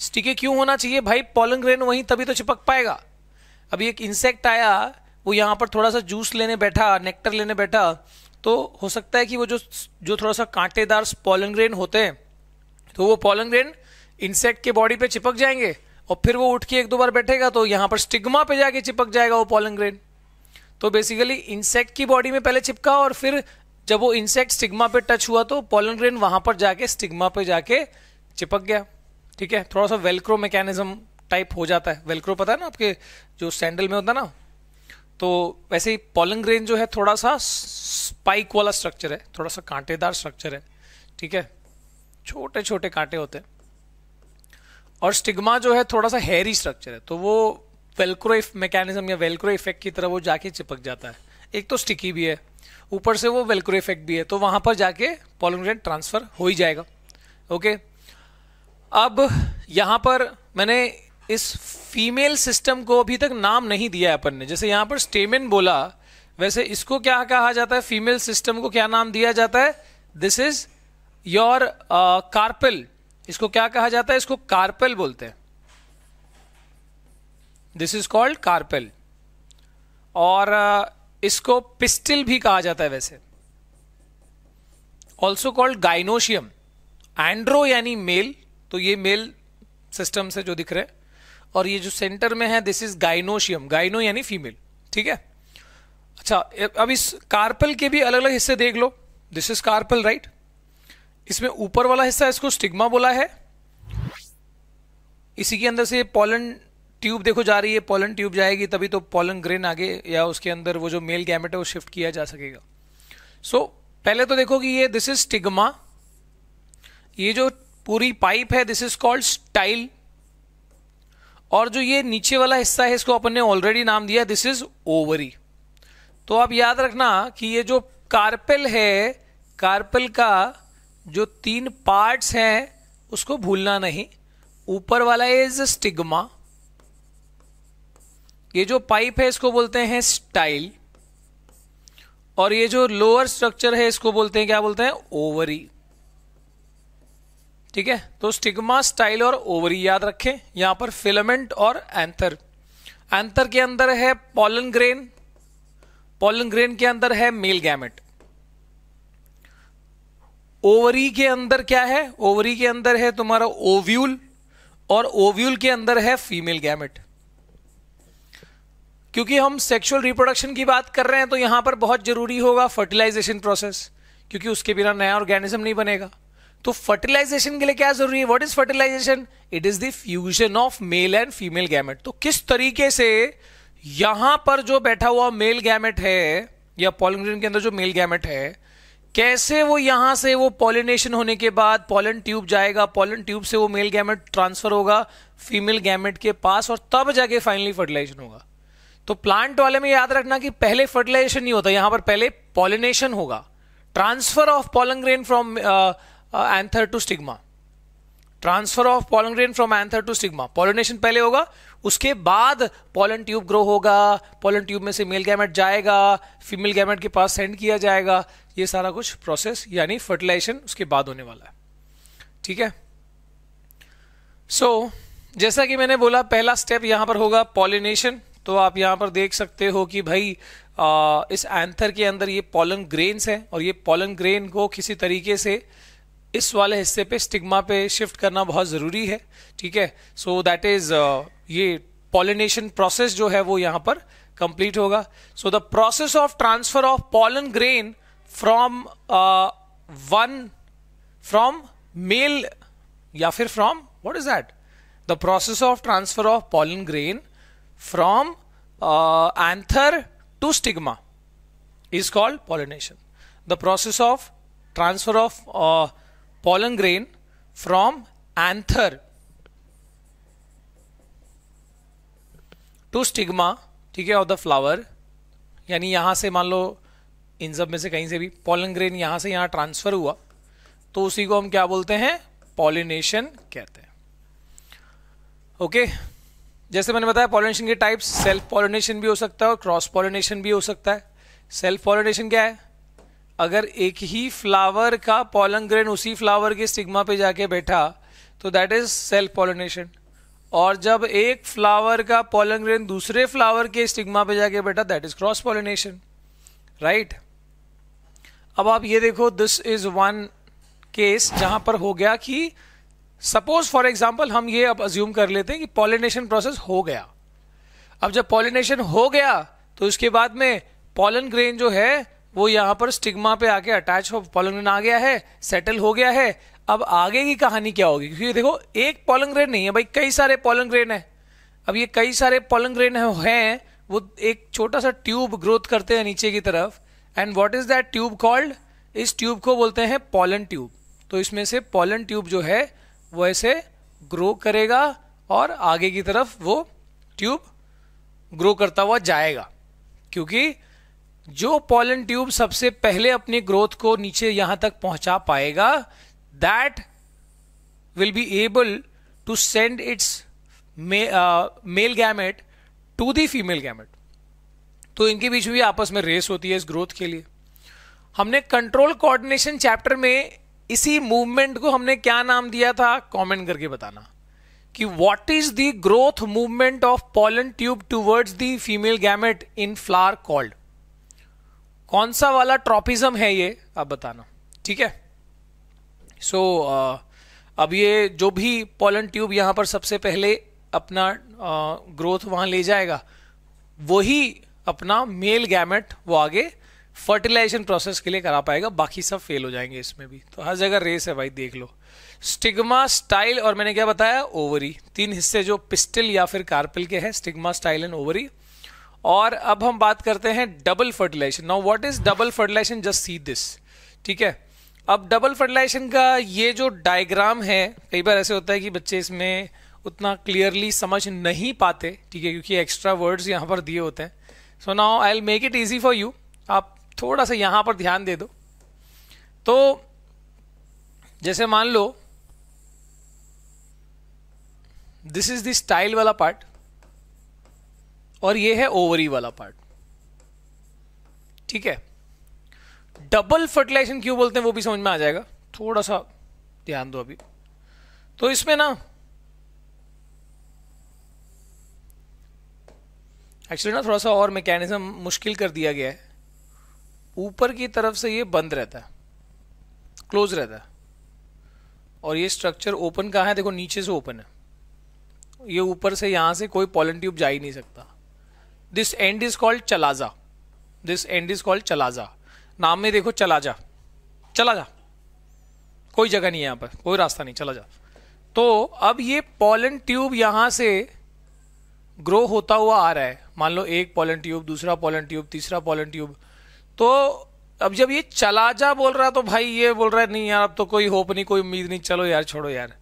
स्टिकी क्यों होना चाहिए भाई पॉलन ग्रेन वहीं तभी तो चिपक पाएगा अभी एक इंसेक्ट आया वो यहाँ पर थोड़ा सा जूस लेने बैठा नेक्टर लेने बैठा तो हो सकता है कि वो जो जो थोड़ा सा कांटेदार पॉलन ग्रेन होते हैं तो वो पॉलन ग्रेन इंसेक्ट के बॉडी पे चिपक जाएंगे और फिर वो उठ के एक दो बार बैठेगा तो यहां पर स्टिग्मा पे जाके चिपक जाएगा वो पॉलन ग्रेन तो बेसिकली इंसेक्ट की बॉडी में पहले चिपका और फिर जब वो इंसेक्ट स्टिग्मा पे टच हुआ तो पॉलन ग्रेन वहां पर जाके स्टिग्मा पे जाके चिपक गया ठीक है थोड़ा सा वेलक्रो मैकेनिज्म टाइप हो जाता है वेलक्रो पता है ना आपके जो सैंडल में होता है ना तो वैसे ही पॉलन ग्रेन जो है थोड़ा सा स्पाइक वाला स्ट्रक्चर है थोड़ा सा कांटेदार स्ट्रक्चर है ठीक है छोटे छोटे कांटे होते हैं और स्टिग्मा जो है थोड़ा सा हेयरी स्ट्रक्चर है तो वो वेलक्रो मैकेनिज्म या वेलक्रो इफेक्ट की तरह वो जाके चिपक जाता है एक तो स्टिकी भी है ऊपर से वो वेलक्रो इफेक्ट भी है तो वहां पर जाके पॉलिग्रेन ट्रांसफर हो ही जाएगा ओके अब यहां पर मैंने इस फीमेल सिस्टम को अभी तक नाम नहीं दिया है अपन ने जैसे यहां पर स्टेमिन बोला वैसे इसको क्या कहा जाता है फीमेल सिस्टम को क्या नाम दिया जाता है this is your carpel uh, इसको क्या कहा जाता है इसको कार्पल बोलते हैं दिस इज कॉल्ड कार्पेल और uh, इसको पिस्टिल भी कहा जाता है वैसे ऑल्सो कॉल्ड गाइनोशियम एंड्रो यानी मेल तो ये मेल सिस्टम से जो दिख रहे हैं और ये जो सेंटर में है दिस इज गाइनोशियम गाइनो यानी फीमेल ठीक है अच्छा अब इस कार्पल के भी अलग अलग हिस्से देख लो दिस इज कार्पल राइट इसमें ऊपर वाला हिस्सा इसको स्टिग्मा बोला है इसी के अंदर से पॉलन ट्यूब देखो जा रही है पॉलन ट्यूब जाएगी तभी तो पॉलन ग्रेन आगे या उसके अंदर वो जो मेल गैमेट है वो शिफ्ट किया जा सकेगा सो so, पहले तो देखो कि ये दिस इज स्टिग्मा ये जो पूरी पाइप है दिस इज कॉल्ड स्टाइल और जो ये नीचे वाला हिस्सा है इसको अपन ने ऑलरेडी नाम दिया दिस इज ओवरी तो आप याद रखना कि ये जो कार्पेल है कार्पेल का जो तीन पार्ट्स हैं उसको भूलना नहीं ऊपर वाला इज स्टिग्मा ये जो पाइप है इसको बोलते हैं स्टाइल और ये जो लोअर स्ट्रक्चर है इसको बोलते हैं क्या बोलते हैं ओवरी ठीक है तो स्टिग्मा स्टाइल और ओवरी याद रखें यहां पर फिलामेंट और एंथर एंथर के अंदर है पॉलन ग्रेन पॉलन ग्रेन के अंदर है मेल गैमेट ओवरी के अंदर क्या है ओवरी के अंदर है तुम्हारा ओव्यूल और ओव्यूल के अंदर है फीमेल गैमेट क्योंकि हम सेक्सुअल रिप्रोडक्शन की बात कर रहे हैं तो यहां पर बहुत जरूरी होगा फर्टिलाइजेशन प्रोसेस क्योंकि उसके बिना नया ऑर्गेनिज्म नहीं बनेगा तो फर्टिलाइजेशन के लिए क्या जरूरी है what is fertilisation it is the fusion of male and female gamete तो किस तरीके से यहां पर जो बैठा हुआ मेल गैमेट है या पॉलिंग्रीन के अंदर जो मेल गैमेट है कैसे वो यहां से वो पॉलिनेशन होने के बाद पॉलन ट्यूब जाएगा पॉलन ट्यूब से वो मेल गैमेट ट्रांसफर होगा फीमेल गैमेट के पास और तब जाके फाइनली फर्टिलाइजेशन होगा तो प्लांट वाले में याद रखना कि पहले फर्टिलाइजेशन नहीं होता यहां पर पहले पॉलिनेशन होगा transfer of pollen grain from anther to stigma transfer of pollen grain from anther to stigma pollination पहले होगा उसके बाद पॉलन ट्यूब ग्रो होगा पॉलन ट्यूब में से मेल गैमेट जाएगा फीमेल गैमेट के पास सेंड किया जाएगा ये सारा कुछ प्रोसेस यानी फर्टिलाइजेशन उसके बाद होने वाला है ठीक है सो so, जैसा कि मैंने बोला पहला स्टेप यहां पर होगा पॉलिनेशन तो आप यहां पर देख सकते हो कि भाई आ, इस एंथर के अंदर ये पॉलन ग्रेन्स हैं और ये पॉलन ग्रेन को किसी तरीके से इस वाले हिस्से पे स्टिग्मा पे शिफ्ट करना बहुत ज़रूरी है ठीक है सो दैट इज़ ये पॉलिनेशन प्रोसेस जो है वो यहां पर कंप्लीट होगा so the process of transfer of pollen grain from one from male या फिर from what is that the process of transfer of pollen grain from anther to stigma is called pollination the process of transfer of pollen grain from anther to stigma ठीक है of the flower यानी यहां से मान लो इन सब में से कहीं से भी पॉलन ग्रेन यहां से यहां ट्रांसफर हुआ तो उसी को हम क्या बोलते हैं पॉलिनेशन कहते हैं ओके जैसे मैंने बताया पॉलिनेशन के टाइप्स सेल्फ पॉलिनेशन भी हो सकता है और क्रॉस पॉलिनेशन भी हो सकता है सेल्फ पॉलिनेशन क्या है अगर एक ही फ्लावर का पॉलन ग्रेन उसी फ्लावर के स्टिग्मा पे जाके बैठा तो दैट इज सेल्फ पॉलिनेशन और जब एक फ्लावर का पॉलन ग्रेन दूसरे फ्लावर के स्टिग्मा पे जाके बैठा that is cross pollination right अब आप ये देखो दिस इज वन केस जहां पर हो गया कि सपोज फॉर एग्जाम्पल हम ये अब अज्यूम कर लेते हैं कि पॉलिनेशन प्रोसेस हो गया अब जब पॉलिनेशन हो गया तो उसके बाद में पॉलन ग्रेन जो है वो यहां पर स्टिग्मा पे आके अटैच हो पॉलन ग्रेन आ गया है सेटल हो गया है अब आगे की कहानी क्या होगी क्योंकि देखो एक पॉलन ग्रेन नहीं है भाई कई सारे पॉलन ग्रेन है अब ये कई सारे पॉलन ग्रेन हैं वो एक छोटा सा ट्यूब ग्रोथ करते हैं नीचे की तरफ and what is that tube called इस ट्यूब को बोलते हैं पॉलन ट्यूब तो इसमें से पॉलन ट्यूब जो है वो ऐसे ग्रो करेगा और आगे की तरफ वो ट्यूब ग्रो करता हुआ जाएगा क्योंकि जो पॉलन ट्यूब सबसे पहले अपनी ग्रोथ को नीचे यहां तक पहुंचा पाएगा that will be able to send its male gamete to the female gamete तो इनके बीच भी आपस में रेस होती है इस ग्रोथ के लिए हमने कंट्रोल कोऑर्डिनेशन चैप्टर में इसी मूवमेंट को हमने क्या नाम दिया था कमेंट करके बताना कि what is the growth movement of pollen tube towards the female gamete in flower called कौन सा वाला ट्रॉपिज्म है ये आप बताना ठीक है सो so, uh, अब ये जो भी पॉलन ट्यूब यहां पर सबसे पहले अपना ग्रोथ uh, वहां ले जाएगा वही अपना मेल गैमेट वो आगे फर्टिलाइजेशन प्रोसेस के लिए करा पाएगा बाकी सब फेल हो जाएंगे इसमें भी तो हर जगह रेस है भाई देख लो स्टिग्मा स्टाइल और मैंने क्या बताया ओवरी तीन हिस्से जो पिस्टल या फिर कार्पिल के हैं स्टिग्मा स्टाइल एंड ओवरी और अब हम बात करते हैं double fertilisation now what is double fertilisation just see this ठीक है अब डबल फर्टिलाइजेशन का ये जो डायग्राम है कई बार ऐसे होता है कि बच्चे इसमें उतना क्लियरली समझ नहीं पाते ठीक है क्योंकि एक्स्ट्रा वर्ड्स यहाँ पर दिए होते हैं so now I make it easy for you आप थोड़ा सा यहां पर ध्यान दे दो तो जैसे मान लो दिस इज द स्टाइल वाला पार्ट और ये है ओवरी वाला पार्ट ठीक है डबल फर्टिलाइजेशन क्यों बोलते हैं वो भी समझ में आ जाएगा थोड़ा सा ध्यान दो अभी तो इसमें ना एक्चुअली ना थोड़ा सा और मैकेनिज्म मुश्किल कर दिया गया है ऊपर की तरफ से ये बंद रहता है क्लोज रहता है और ये स्ट्रक्चर ओपन कहाँ है देखो नीचे से ओपन है ये ऊपर से यहाँ से कोई पॉलन ट्यूब जा ही नहीं सकता this end is called chalaza this end is called chalaza नाम में देखो चलाजा चला जा कोई जगह नहीं है यहाँ पर कोई रास्ता नहीं चला जा तो अब ये पॉलन ट्यूब यहाँ से ग्रो होता हुआ आ रहा है मान लो एक पॉलन ट्यूब दूसरा पॉलन ट्यूब तीसरा पॉलन ट्यूब तो अब जब ये चला जा बोल रहा तो भाई ये बोल रहा है नहीं यार अब तो कोई होप नहीं कोई उम्मीद नहीं चलो यार छोड़ो यार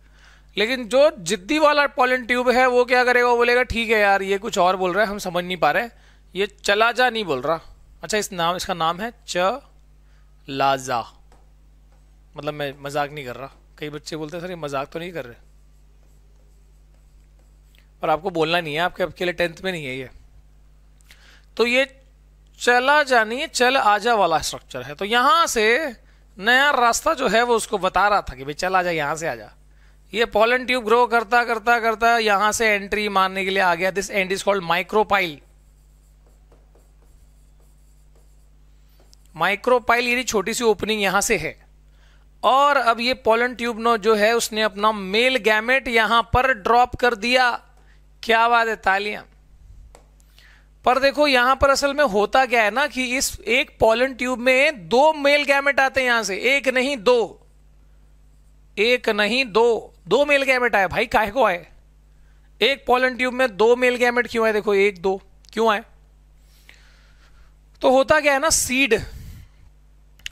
लेकिन जो जिद्दी वाला पॉलन ट्यूब है वो क्या करेगा बोलेगा ठीक है यार ये कुछ और बोल रहा है हम समझ नहीं पा रहे ये चला जा नहीं बोल रहा अच्छा इस नाम इसका नाम है च लाजा मतलब मैं मजाक नहीं कर रहा कई बच्चे बोलते हैं सर ये मजाक तो नहीं कर रहे और आपको बोलना नहीं है आपके आपके लिए टेंथ में नहीं है ये तो ये चला जानी है चल आजा वाला स्ट्रक्चर है तो यहां से नया रास्ता जो है वो उसको बता रहा था कि भाई चल आजा यहां से आजा ये पॉलन ट्यूब ग्रो करता करता करता यहां से एंट्री मारने के लिए आ गया this end is called micropyle micropyle यानी छोटी सी ओपनिंग यहां से है और अब ये पोलन ट्यूब नो जो है उसने अपना मेल गैमेट यहां पर ड्रॉप कर दिया क्या बात है तालियां पर देखो यहां पर असल में होता क्या है ना कि इस एक पॉलन ट्यूब में दो मेल गैमेट आते हैं यहां से एक नहीं दो एक नहीं दो दो मेल गैमेट आए भाई काहे को आए एक पॉलन ट्यूब में दो मेल गैमेट क्यों आए देखो एक दो क्यों आए तो होता क्या है ना सीड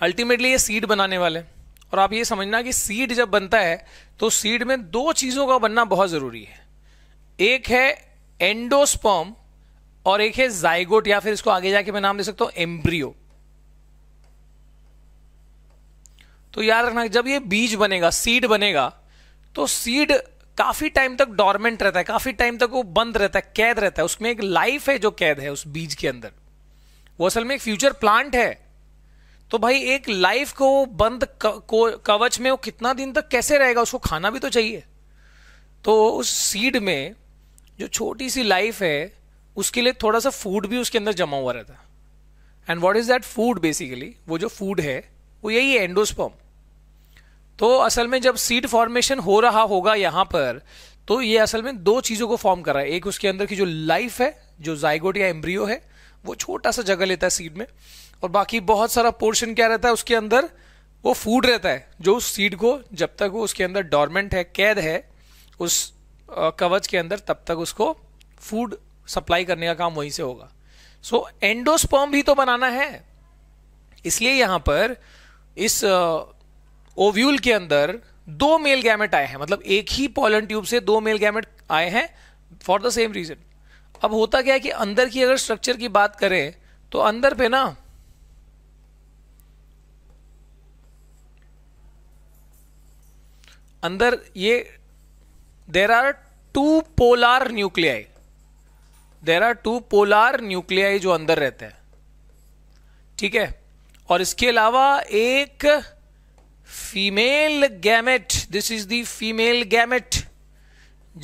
अल्टीमेटली ये सीड बनाने वाले और आप ये समझना कि सीड जब बनता है तो सीड में दो चीजों का बनना बहुत जरूरी है एक है एंडोस्पर्म और एक है जाइगोट या फिर इसको आगे जाके मैं नाम दे सकता हूं एम्ब्रियो तो याद रखना जब ये बीज बनेगा सीड बनेगा तो सीड काफी टाइम तक डॉर्मेंट रहता है काफी टाइम तक वो बंद रहता है कैद रहता है उसमें एक लाइफ है जो कैद है उस बीज के अंदर वो असल में एक फ्यूचर प्लांट है तो भाई एक लाइफ को बंद कवच में वो कितना दिन तक कैसे रहेगा उसको खाना भी तो चाहिए तो उस सीड में जो छोटी सी लाइफ है उसके लिए थोड़ा सा फूड भी उसके अंदर जमा हुआ रहता है and what is that food basically वो जो फूड है वो यही है एंडोस्पर्म तो असल में जब सीड फॉर्मेशन हो रहा होगा यहां पर तो ये असल में दो चीज़ों को फॉर्म कर रहा है एक उसके अंदर की जो लाइफ है जो जाइगोट या एम्ब्रियो है वो छोटा सा जगह लेता है सीड में और बाकी बहुत सारा पोर्शन क्या रहता है उसके अंदर वो फूड रहता है जो उस सीड को जब तक वो उसके अंदर डॉर्मेंट है कैद है उस कवच के अंदर तब तक उसको फूड सप्लाई करने का काम वहीं से होगा सो so, एंडोस्पर्म भी तो बनाना है इसलिए यहां पर इस ओव्यूल के अंदर दो मेल गैमेट आए हैं मतलब एक ही पॉलन ट्यूब से दो मेल गैमेट आए हैं फॉर द सेम रीजन अब होता क्या है कि अंदर की अगर स्ट्रक्चर की बात करें तो अंदर पे ना अंदर ये there are two polar nuclei there are two polar nuclei जो अंदर रहते हैं ठीक है और इसके अलावा एक female gamete this is the female gamete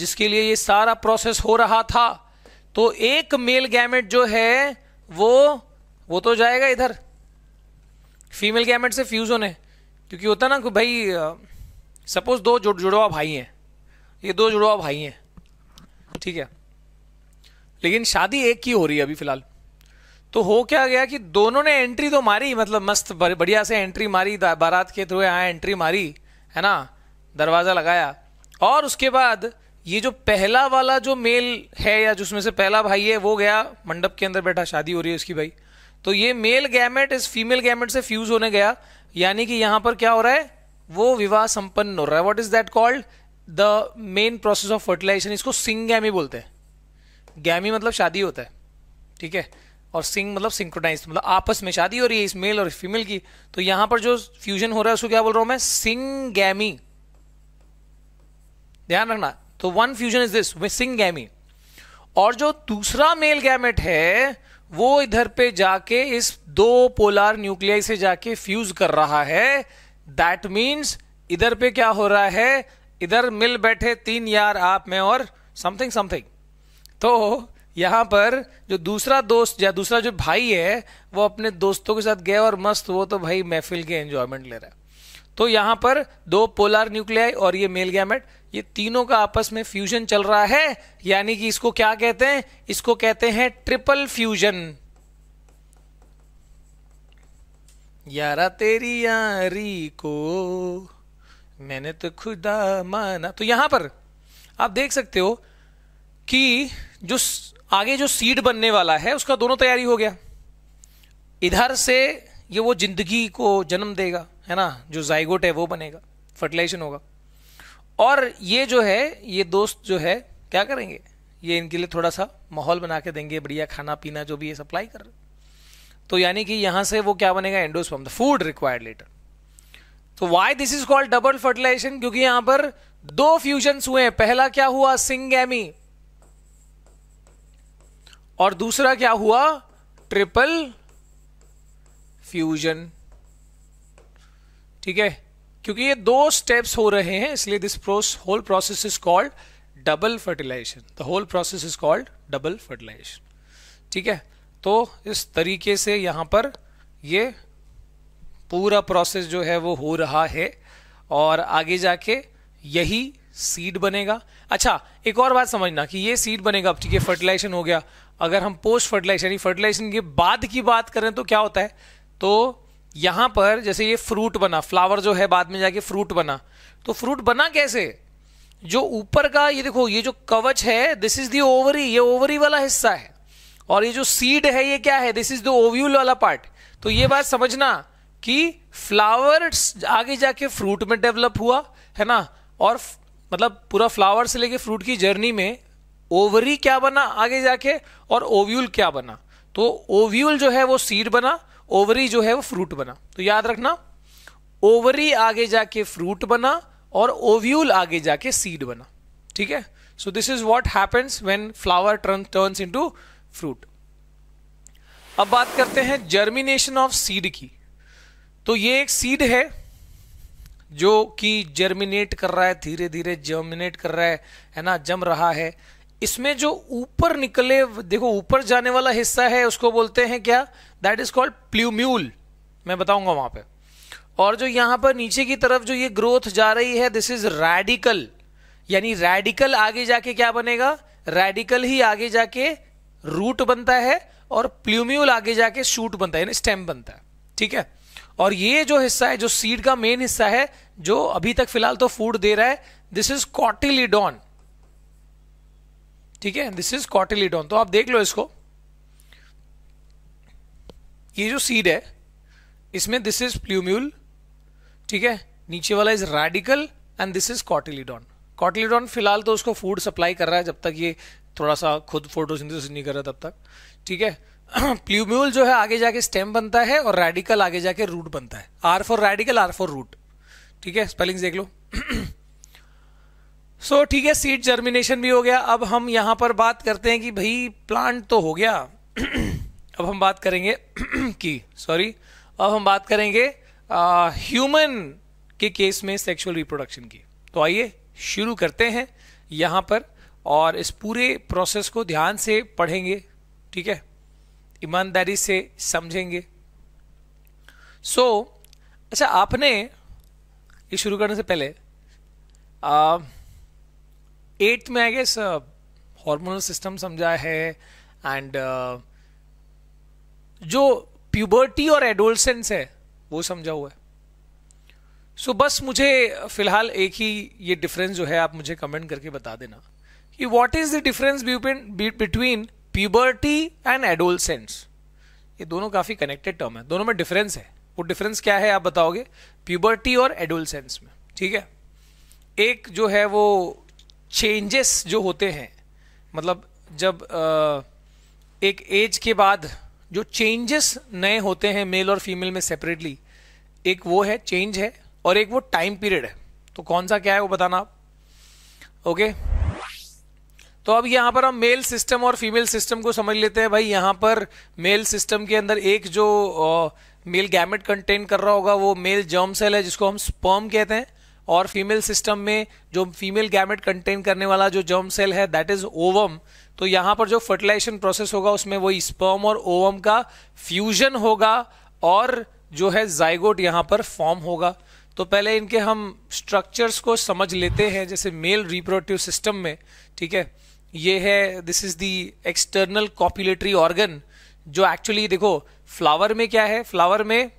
जिसके लिए ये सारा प्रोसेस हो रहा था तो एक मेल गैमेट जो है वो वो तो जाएगा इधर फीमेल गैमेट से फ्यूज होने क्योंकि होता ना कि भाई सपोज दो जुड़ जुड़वा भाई हैं ये दो जुड़वा भाई हैं ठीक है लेकिन शादी एक की हो रही है अभी फिलहाल तो हो क्या गया कि दोनों ने एंट्री तो मारी मतलब मस्त बढ़िया से एंट्री मारी बारात के थ्रू यहाँ एंट्री मारी है ना दरवाज़ा लगाया और उसके बाद ये जो पहला वाला जो मेल है या जिसमें से पहला भाई है वो गया मंडप के अंदर बैठा शादी हो रही है उसकी भाई तो ये मेल गैमेट इस फीमेल गैमेट से फ्यूज होने गया यानी कि यहां पर क्या हो रहा है वो विवाह संपन्न हो रहा है what is that called the main process of fertilization इसको गैमी बोलते हैं गैमी मतलब शादी होता है ठीक है और सिंग मतलब सिंक्रोनाइज मतलब आपस में शादी हो रही है इस मेल और फीमेल की तो यहां पर जो फ्यूजन हो रहा है उसको क्या बोल रहा हूं मैं गैमी ध्यान रखना तो वन फ्यूजन इज दिस गैमी और जो दूसरा मेल गैमेट है वो इधर पे जाके इस दो पोलार न्यूक्लियाई से जाके फ्यूज कर रहा है दैट मीन्स इधर पे क्या हो रहा है इधर मिल बैठे तीन यार आप में और समथिंग समथिंग तो यहाँ पर जो दूसरा दोस्त या दूसरा जो भाई है वो अपने दोस्तों के साथ गया और मस्त वो तो भाई महफिल के एंजॉयमेंट ले रहा है तो यहाँ पर दो पोलर न्यूक्लियाई और ये मेल गैमेट ये तीनों का आपस में फ्यूजन चल रहा है यानी कि इसको क्या कहते हैं इसको कहते हैं ट्रिपल फ्यूजन यारा तेरी यारी को मैंने तो खुदा माना तो यहां पर आप देख सकते हो कि जो आगे जो सीड बनने वाला है उसका दोनों तैयारी हो गया इधर से ये वो जिंदगी को जन्म देगा है ना जो जाइगोट है वो बनेगा फर्टिलाइजेशन होगा और ये जो है ये दोस्त जो है क्या करेंगे ये इनके लिए थोड़ा सा माहौल बना के देंगे बढ़िया खाना पीना जो भी ये सप्लाई कर रहे तो यानी कि यहां से वो क्या बनेगा endosperm the food required later तो why this is called double fertilization क्योंकि यहां पर दो फ्यूजन हुए हैं पहला क्या हुआ सिंगेमी और दूसरा क्या हुआ ट्रिपल फ्यूजन ठीक है क्योंकि ये दो स्टेप्स हो रहे हैं इसलिए this whole process is called double fertilization the whole process is called double fertilization ठीक है तो इस तरीके से यहां पर ये पूरा प्रोसेस जो है वो हो रहा है और आगे जाके यही सीड बनेगा अच्छा एक और बात समझना कि ये सीड बनेगा अब ठीक है फर्टिलाइजेशन हो गया अगर हम पोस्ट फर्टिलाइजेशन यानी फर्टिलाइजेशन के बाद की बात करें तो क्या होता है तो यहाँ पर जैसे ये फ्रूट बना फ्लावर जो है बाद में जाके फ्रूट बना तो फ्रूट बना कैसे जो ऊपर का ये देखो ये जो कवच है दिस इज दी ओवरी ये ओवरी वाला हिस्सा है और ये जो सीड है ये क्या है दिस इज द ओव्यूल वाला पार्ट तो ये बात समझना कि फ्लावर्स आगे जाके फ्रूट में डेवलप हुआ है ना और मतलब पूरा फ्लावर से लेके फ्रूट की जर्नी में ओवरी क्या बना आगे जाके और ओव्यूल क्या बना तो ओव्यूल जो है वो सीड बना ओवरी जो है वो फ्रूट बना तो याद रखना ओवरी आगे जाके फ्रूट बना और ओव्यूल आगे जाके सीड बना ठीक है so this is what happens when flower turn turns into fruit अब बात करते हैं जर्मिनेशन ऑफ सीड की तो ये एक सीड है जो कि जर्मिनेट कर रहा है धीरे धीरे जर्मिनेट कर रहा है है ना जम रहा है इसमें जो ऊपर निकले देखो ऊपर जाने वाला हिस्सा है उसको बोलते हैं क्या दैट इज कॉल्ड प्ल्यूम्यूल मैं बताऊंगा वहां पे और जो यहां पर नीचे की तरफ जो ये ग्रोथ जा रही है दिस इज रेडिकल यानी रेडिकल आगे जाके क्या बनेगा रेडिकल ही आगे जाके रूट बनता है और प्ल्यूम्यूल आगे जाके शूट बनता है यानी स्टेम बनता है ठीक है और ये जो हिस्सा है जो सीड का मेन हिस्सा है जो अभी तक फिलहाल तो फूड दे रहा है दिस इज कॉटिलीडॉन ठीक है दिस इज कॉटिलीडॉन तो आप देख लो इसको ये जो सीड है इसमें दिस इज प्ल्यूम्यूल ठीक है नीचे वाला is radicle and this is cotyledon cotyledon फिलहाल तो उसको फूड सप्लाई कर रहा है जब तक ये थोड़ा सा खुद फोटोसिंथेसिस नहीं कर रहा तब तक ठीक है प्ल्यूम्यूल जो है आगे जाके स्टेम बनता है और रेडिकल आगे जाके रूट बनता है R for radicle R for root ठीक है स्पेलिंग देख लो सो so, ठीक है सीड जर्मिनेशन भी हो गया अब हम यहां पर बात करते हैं कि भाई प्लांट तो हो गया अब हम बात करेंगे कि सॉरी अब हम बात करेंगे ह्यूमन के केस में सेक्सुअल रिप्रोडक्शन की तो आइए शुरू करते हैं यहां पर और इस पूरे प्रोसेस को ध्यान से पढ़ेंगे ठीक है ईमानदारी से समझेंगे सो so, अच्छा आपने ये शुरू करने से पहले एट्थ में आई गेस हार्मोनल सिस्टम समझा है एंड uh, जो प्यूबर्टी और एडोलसेंस है वो समझा हुआ है सो so, बस मुझे फिलहाल एक ही ये डिफरेंस जो है आप मुझे कमेंट करके बता देना कि what is the difference between puberty and adolescence ये दोनों काफ़ी कनेक्टेड टर्म है दोनों में डिफरेंस है वो डिफरेंस क्या है आप बताओगे प्यूबर्टी और एडोलसेंस में ठीक है एक जो है वो चेंजेस जो होते हैं मतलब जब आ, एक एज के बाद जो चेंजेस नए होते हैं मेल और फीमेल में सेपरेटली एक वो है चेंज है और एक वो टाइम पीरियड है तो कौन सा क्या है वो बताना आप ओके okay? तो अब यहाँ पर हम मेल सिस्टम और फीमेल सिस्टम को समझ लेते हैं भाई यहाँ पर मेल सिस्टम के अंदर एक जो मेल गैमेट कंटेन कर रहा होगा वो मेल जर्म सेल है जिसको हम स्पर्म कहते हैं और फीमेल सिस्टम में जो फीमेल गैमेट कंटेन करने वाला जो जर्म सेल है दैट इज ओवम तो यहाँ पर जो फर्टिलाइजेशन प्रोसेस होगा उसमें वही स्पर्म और ओवम का फ्यूजन होगा और जो है जाइगोट यहाँ पर फॉर्म होगा तो पहले इनके हम स्ट्रक्चर्स को समझ लेते हैं जैसे मेल रिप्रोडक्टिव सिस्टम में ठीक है ये है this is the external copulatory organ जो एक्चुअली देखो फ्लावर में क्या है फ्लावर में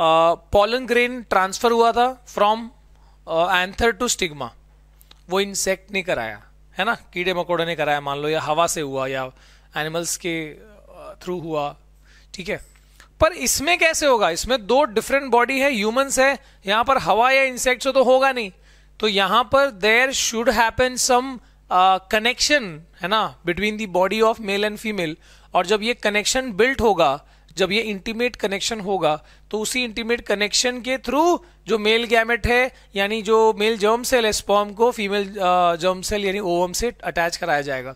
पॉलन ग्रेन ट्रांसफर हुआ था फ्रॉम एंथर टू स्टिग्मा वो इंसेक्ट ने कराया है ना कीड़े मकोड़े ने कराया मान लो या हवा से हुआ या एनिमल्स के थ्रू uh, हुआ ठीक है पर इसमें कैसे होगा इसमें दो डिफरेंट बॉडी है ह्यूमंस है यहां पर हवा या इंसेक्ट तो होगा नहीं तो यहां पर there should happen some connection uh, है ना between the body of male and female और जब ये कनेक्शन बिल्ट होगा जब ये इंटीमेट कनेक्शन होगा तो उसी इंटीमेट कनेक्शन के थ्रू जो मेल गैमेट है यानी जो मेल जर्म सेल है स्पॉम को फीमेल जर्म सेल यानी ओवम से अटैच कराया जाएगा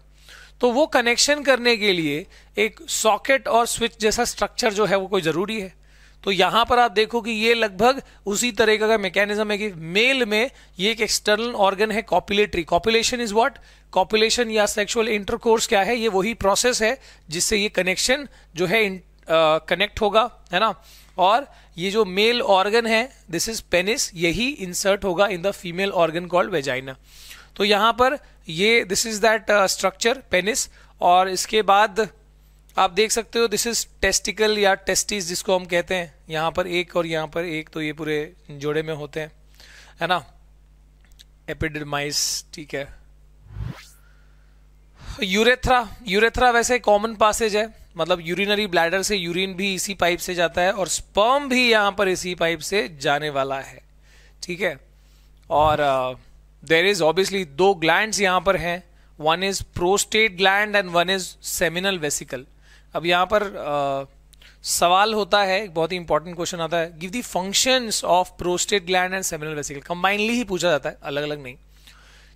तो वो कनेक्शन करने के लिए एक सॉकेट और स्विच जैसा स्ट्रक्चर जो है वो कोई ज़रूरी है तो यहां पर आप देखो कि ये लगभग उसी तरीके का मैकेनिज्म है कि मेल में ये एक एक्सटर्नल ऑर्गन है copulatory copulation is what copulation या सेक्सुअल इंटरकोर्स क्या है ये वही प्रोसेस है जिससे ये कनेक्शन जो है कनेक्ट होगा है ना और ये जो मेल ऑर्गन है दिस इज पेनिस यही इंसर्ट होगा in the female organ called vagina तो यहां पर ये this is that structure penis और इसके बाद आप देख सकते हो दिस इज टेस्टिकल या टेस्टिस जिसको हम कहते हैं यहां पर एक और यहां पर एक तो ये पूरे जोड़े में होते हैं है ना एपिडमाइस ठीक है यूरेथ्रा यूरेथ्रा वैसे कॉमन पासेज है मतलब यूरिनरी ब्लैडर से यूरिन भी इसी पाइप से जाता है और स्पर्म भी यहां पर इसी पाइप से जाने वाला है ठीक है और देर इज ऑब्वियसली दो ग्लैंड यहां पर हैं one is prostate gland and one is seminal vesicle अब यहाँ पर आ, सवाल होता है बहुत ही इंपॉर्टेंट क्वेश्चन आता है give the functions of prostate gland and seminal vesicle combinedly ही पूछा जाता है अलग अलग नहीं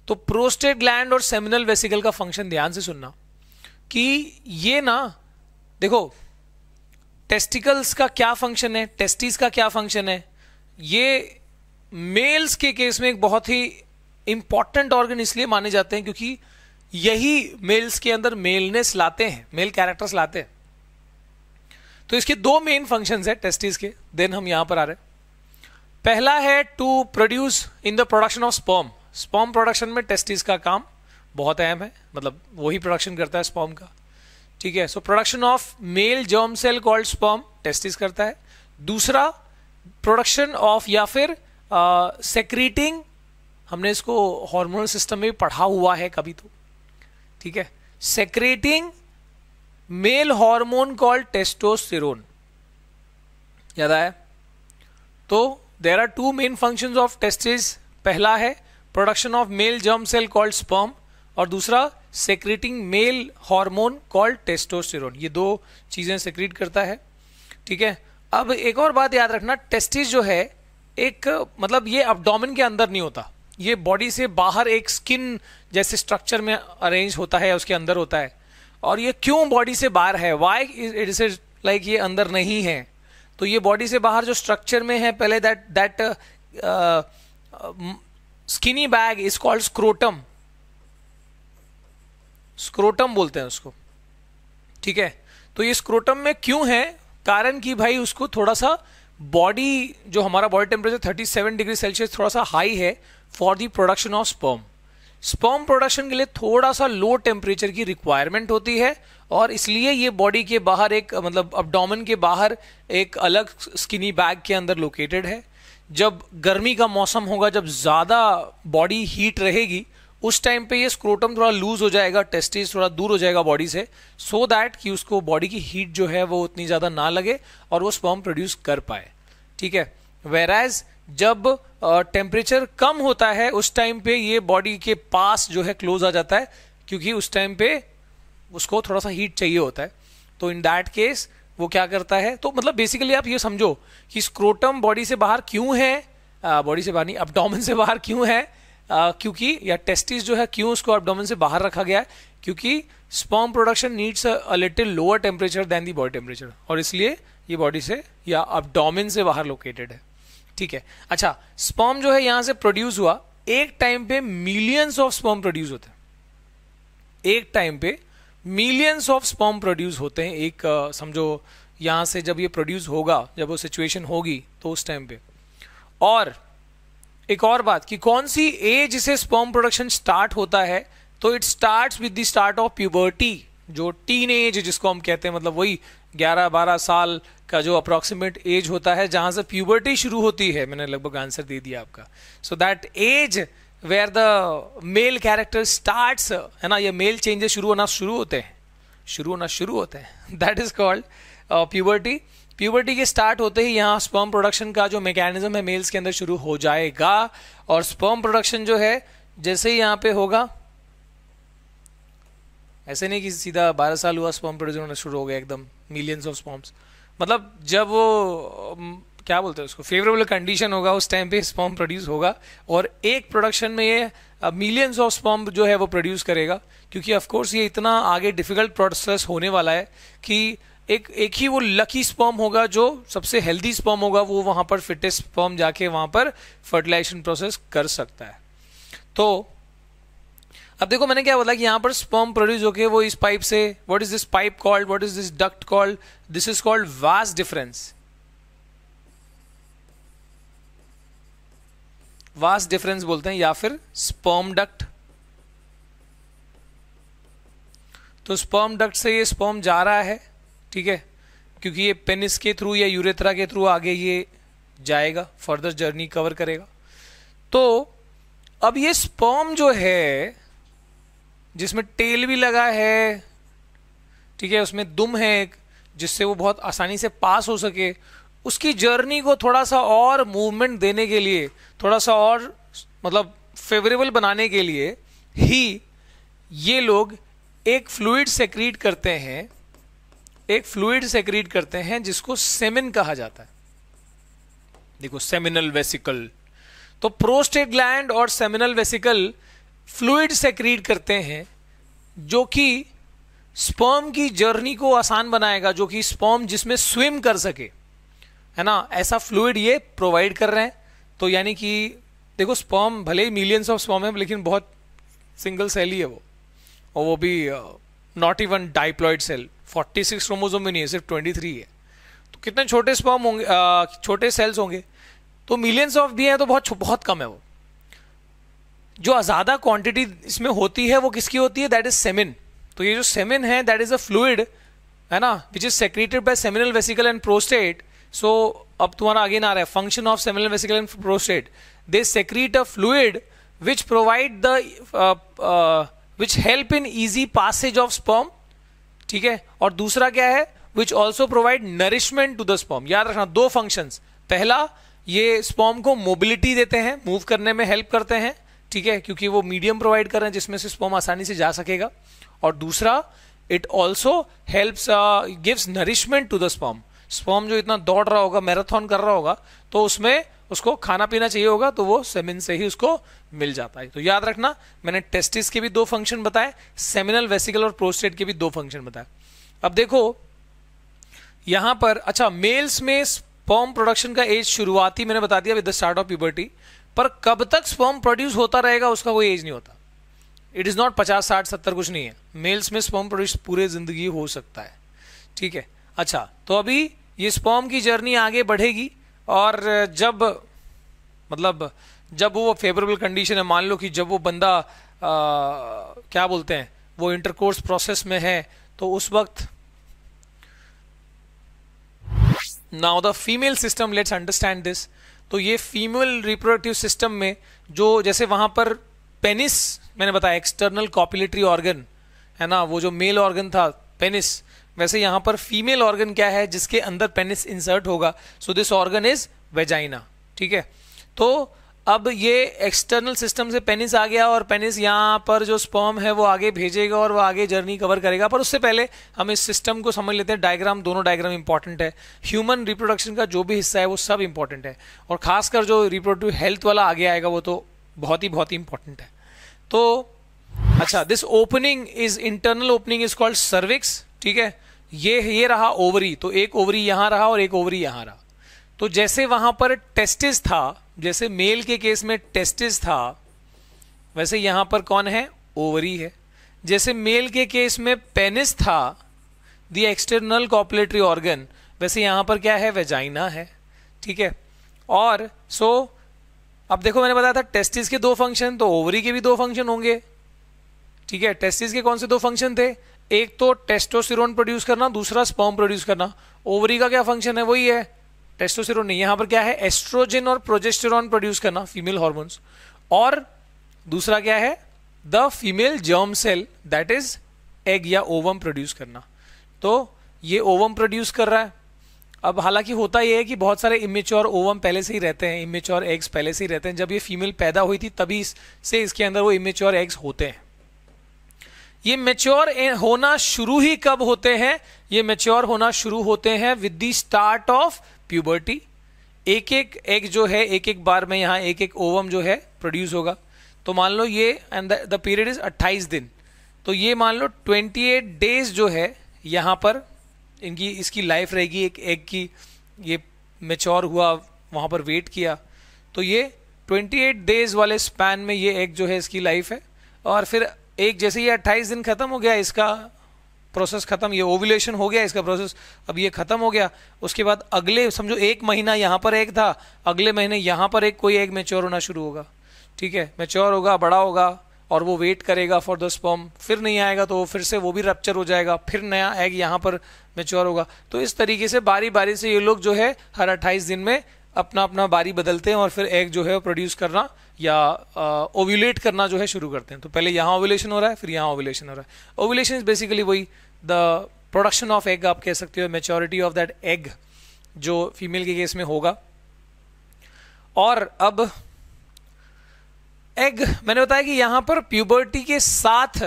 तो प्रोस्टेट ग्लैंड और सेमिनल वेसिकल का फंक्शन ध्यान से सुनना कि ये ना देखो टेस्टिकल्स का क्या फंक्शन है टेस्टिस का क्या फंक्शन है ये मेल्स के केस में एक बहुत ही इंपॉर्टेंट ऑर्गन इसलिए माने जाते हैं क्योंकि यही मेल्स के अंदर मेलनेस लाते हैं मेल कैरेक्टर्स लाते हैं तो इसके दो मेन फंक्शन है टेस्टिस के देन हम यहां पर आ रहे पहला है to produce in the production of sperm sperm production में टेस्टिस का काम बहुत अहम है मतलब वही प्रोडक्शन करता है स्पॉम का ठीक है so production of male germ cell called sperm testis करता है दूसरा प्रोडक्शन ऑफ या फिर सेक्रीटिंग हमने इसको हार्मोनल सिस्टम में पढ़ा हुआ है कभी तो ठीक है secreting male hormone called testosterone याद आया तो there are two main function of testis पहला है production of male germ cell called sperm और दूसरा secreting male hormone called testosterone ये दो चीज़ें सेक्रेट करता है ठीक है अब एक और बात याद रखना टेस्टिस जो है एक मतलब ये अपडोमिन के अंदर नहीं होता ये बॉडी से बाहर एक स्किन जैसे स्ट्रक्चर में अरेंज होता है उसके अंदर होता है और ये क्यों बॉडी से बाहर है वाई इट इज लाइक ये अंदर नहीं है तो ये बॉडी से बाहर जो स्ट्रक्चर में है पहले that that skinny bag is called scrotum scrotum बोलते हैं उसको ठीक है तो ये स्क्रोटम में क्यों है कारण कि भाई उसको थोड़ा सा बॉडी जो हमारा बॉडी टेम्परेचर 37 डिग्री सेल्सियस थोड़ा सा हाई है for the production of sperm sperm production के लिए थोड़ा सा लो टेम्परेचर की रिक्वायरमेंट होती है और इसलिए ये बॉडी के बाहर एक मतलब अपडोमन के बाहर एक अलग स्किनी बैग के अंदर लोकेटेड है जब गर्मी का मौसम होगा जब ज़्यादा बॉडी हीट रहेगी उस टाइम पे ये स्क्रोटम थोड़ा लूज हो जाएगा टेस्टिस थोड़ा दूर हो जाएगा बॉडी से सो so दैट कि उसको बॉडी की हीट जो है वो उतनी ज़्यादा ना लगे और वो स्पर्म प्रोड्यूस कर पाए ठीक है वेराइज जब टेम्परेचर कम होता है उस टाइम पे ये बॉडी के पास जो है क्लोज आ जाता है क्योंकि उस टाइम पे उसको थोड़ा सा हीट चाहिए होता है तो इन दैट केस वो क्या करता है तो मतलब बेसिकली आप ये समझो कि स्क्रोटम बॉडी से बाहर क्यों है बॉडी से बाहर नहीं अपडोमन से बाहर क्यों है आ, क्योंकि या टेस्टिस जो है क्यों उसको अपडोमन से बाहर रखा गया है क्योंकि sperm production needs a little lower temperature than the body temperature और इसलिए ये बॉडी से या अपडोमिन से बाहर लोकेटेड है ठीक है अच्छा स्पॉम जो है यहां से प्रोड्यूस हुआ एक टाइम पे मिलियंस ऑफ स्पॉम प्रोड्यूस होते हैं एक टाइम पे मिलियंस ऑफ स्पॉम प्रोड्यूस होते हैं एक समझो यहां से जब ये प्रोड्यूस होगा जब वो सिचुएशन होगी तो उस टाइम पे और एक और बात कि कौन सी एज से स्पॉम प्रोडक्शन स्टार्ट होता है तो it start with the start of puberty जो टीन एज जिसको हम कहते हैं मतलब वही 11 12 साल का जो अप्रोक्सीमेट एज होता है जहां से प्यूबर्टी शुरू होती है मैंने लगभग आंसर दे दिया आपका so that age where the male character start है ना ये मेल चेंजेस शुरू होना शुरू होते हैं शुरू होना शुरू होते हैं that is called puberty puberty के स्टार्ट होते ही यहाँ स्पर्म प्रोडक्शन का जो मैकेनिज्म है मेल्स के अंदर शुरू हो जाएगा और स्पर्म प्रोडक्शन जो है जैसे ही यहाँ पे होगा ऐसे नहीं कि सीधा 12 साल हुआ स्पर्म प्रोडक्शन होना शुरू हो गया एकदम मिलियंस ऑफ स्पर्म्स मतलब जब वो क्या बोलते हैं उसको फेवरेबल कंडीशन होगा उस टाइम पे स्पॉम प्रोड्यूस होगा और एक प्रोडक्शन में ये मिलियंस ऑफ स्पॉम जो है वो प्रोड्यूस करेगा क्योंकि ऑफ कोर्स ये इतना आगे डिफिकल्ट प्रोसेस होने वाला है कि एक एक ही वो लकी स्पॉम होगा जो सबसे हेल्दी स्पॉम होगा वो वहाँ पर फिटेस्ट स्पॉम जाके वहाँ पर फर्टिलाइजेशन प्रोसेस कर सकता है तो अब देखो मैंने क्या बोला कि यहाँ पर स्पर्म प्रोड्यूस होके वो इस पाइप से what is this pipe called what is this duct called this is called vas deferens vas deferens बोलते हैं या फिर स्पर्म डक्ट तो स्पर्म डक्ट से ये स्पर्म जा रहा है ठीक है क्योंकि ये पेनिस के थ्रू या यूरेथ्रा के थ्रू आगे ये जाएगा फर्दर जर्नी कवर करेगा तो अब ये स्पर्म जो है जिसमें टेल भी लगा है ठीक है उसमें दुम है एक जिससे वो बहुत आसानी से पास हो सके उसकी जर्नी को थोड़ा सा और मूवमेंट देने के लिए थोड़ा सा और मतलब फेवरेबल बनाने के लिए ही ये लोग एक फ्लूड सेक्रीट करते हैं एक फ्लूड सेक्रीट करते हैं जिसको सेमिन कहा जाता है देखो सेमिनल वेसिकल तो प्रोस्टेट ग्लैंड और सेमिनल वेसिकल फ्लूड सेक्रीट करते हैं जो कि स्पर्म की जर्नी को आसान बनाएगा जो कि स्पर्म जिसमें स्विम कर सके है ना ऐसा फ्लूड ये प्रोवाइड कर रहे हैं तो यानी कि देखो स्पर्म भले ही मिलियंस ऑफ स्पर्म है लेकिन बहुत सिंगल सेल ही है वो और वो भी not even diploid cell 46 six chromosome में नहीं है सिर्फ 23 है तो कितने छोटे स्पर्म होंगे छोटे सेल्स होंगे तो मिलियंस ऑफ भी हैं तो बहुत बहुत कम है वो जो ज़्यादा क्वांटिटी इसमें होती है वो किसकी होती है दैट इज सेमिन तो ये जो सेमिन है दैट इज अ फ्लूड है ना which is secreted by seminal vesicle and prostate so अब तुम्हारा आगे ना आ रहा है function of seminal vesicle and prostate they secrete a fluid which provide the which help in easy passage of sperm ठीक है और दूसरा क्या है which also provide nourishment to the sperm याद रखना दो फंक्शन पहला ये स्पॉम को मोबिलिटी देते हैं मूव करने में हेल्प करते हैं ठीक है क्योंकि वो मीडियम प्रोवाइड कर रहे हैं जिसमें से स्पर्म आसानी से जा सकेगा और दूसरा it also helps gives nourishment to the sperm sperm जो इतना दौड़ रहा होगा मैराथन कर रहा होगा तो उसमें उसको खाना पीना चाहिए होगा तो वो सेमिन से ही उसको मिल जाता है तो याद रखना मैंने टेस्टिस के भी दो फंक्शन बताए सेमिनल वेसिकल और प्रोस्टेट के भी दो फंक्शन बताए अब देखो यहां पर अच्छा मेल्स में स्पर्म प्रोडक्शन का एज शुरुआती मैंने बता दिया with the start of puberty पर कब तक स्पर्म प्रोड्यूस होता रहेगा उसका कोई एज नहीं होता इट इज़ नॉट पचास साठ सत्तर कुछ नहीं है मेल्स में स्पर्म प्रोड्यूस पूरे ज़िंदगी हो सकता है ठीक है अच्छा तो अभी ये स्पर्म की जर्नी आगे बढ़ेगी और जब मतलब जब वो फेवरेबल कंडीशन है मान लो कि जब वो बंदा आ, क्या बोलते हैं वो इंटरकोर्स प्रोसेस में है तो उस वक्त now the female system let's understand this तो ये फीमेल रिप्रोडक्टिव सिस्टम में जो जैसे वहां पर पेनिस मैंने बताया एक्सटर्नल कॉपुलेटरी ऑर्गन है ना वो जो मेल ऑर्गन था पेनिस वैसे यहां पर फीमेल ऑर्गन क्या है जिसके अंदर पेनिस इंसर्ट होगा so this organ is vagina ठीक है तो अब ये एक्सटर्नल सिस्टम से पेनिस आ गया और पेनिस यहाँ पर जो स्पर्म है वो आगे भेजेगा और वो आगे जर्नी कवर करेगा पर उससे पहले हम इस सिस्टम को समझ लेते हैं डायग्राम दोनों डायग्राम इंपॉर्टेंट है ह्यूमन रिप्रोडक्शन का जो भी हिस्सा है वो सब इम्पॉर्टेंट है और खासकर जो रिप्रोडक्टिव हेल्थ वाला आगे आएगा वो तो बहुत ही बहुत ही इंपॉर्टेंट है तो अच्छा this opening is internal opening is called cervix ठीक है ये ये रहा ओवरी तो एक ओवरी यहाँ रहा और एक ओवरी यहाँ रहा तो जैसे वहां पर टेस्टिस था जैसे मेल के केस में टेस्टिस था वैसे यहां पर कौन है ओवरी है जैसे मेल के केस में पेनिस था द एक्सटर्नल कॉपलेटरी ऑर्गन वैसे यहां पर क्या है वेजाइना है ठीक है और सो अब देखो मैंने बताया था टेस्टिस के दो फंक्शन तो ओवरी के भी दो फंक्शन होंगे ठीक है टेस्टिस के कौन से दो फंक्शन थे एक तो टेस्टोसिरोन प्रोड्यूस करना दूसरा स्पर्म प्रोड्यूस करना ओवरी का क्या फंक्शन है वही है टेस्टोस्टेरोन नहीं यहां पर क्या है एस्ट्रोजन और प्रोजेस्टेरॉन प्रोड्यूस करना फीमेल हॉर्मोन्स और दूसरा क्या है the female germ cell that is egg या ओवम प्रोड्यूस करना तो ये ओवम प्रोड्यूस कर रहा है अब हालांकि होता यह है कि बहुत सारे इमेच्योर ओवम पहले से ही रहते हैं इमेच्योर एग्स पहले से ही रहते हैं जब ये फीमेल पैदा हुई थी तभी से इसके अंदर वो इमेच्योर एग्स होते हैं ये मेच्योर होना शुरू ही कब होते हैं ये मेच्योर होना शुरू होते हैं with the start of puberty एक एक एग जो है एक एक बार में यहाँ एक एक ओवम जो है प्रोड्यूस होगा तो मान लो ये एंड द पीरियड इज 28 दिन तो ये मान लो 28 डेज जो है यहाँ पर इनकी इसकी लाइफ रहेगी एक एग की ये मेच्योर हुआ वहाँ पर वेट किया तो ये 28 डेज वाले स्पैन में ये एग जो है इसकी लाइफ है और फिर एक जैसे ये 28 दिन ख़त्म हो गया इसका प्रोसेस खत्म ये ओवुलेशन हो गया इसका प्रोसेस अब ये खत्म हो गया उसके बाद अगले समझो एक महीना यहाँ पर एक था अगले महीने यहाँ पर एक कोई एक मेच्योर होना शुरू होगा ठीक है मेच्योर होगा बड़ा होगा और वो वेट करेगा फॉर द स्पॉम फिर नहीं आएगा तो फिर से वो भी रप्चर हो जाएगा फिर नया एग यहाँ पर मेच्योर होगा तो इस तरीके से बारी बारी से ये लोग जो है हर अट्ठाईस दिन में अपना अपना बारी बदलते हैं और फिर एग जो है प्रोड्यूस करना या ओव्यूलेट करना जो है शुरू करते हैं तो पहले यहाँ ओव्यूलेशन हो रहा है फिर यहाँ ओव्यूलेशन हो रहा है ओव्यूलेशन इज बेसिकली वही द प्रोडक्शन ऑफ एग आप कह सकते हो मेच्योरिटी ऑफ दैट एग जो फीमेल के केस में होगा और अब एग मैंने बताया कि यहां पर प्यूबर्टी के साथ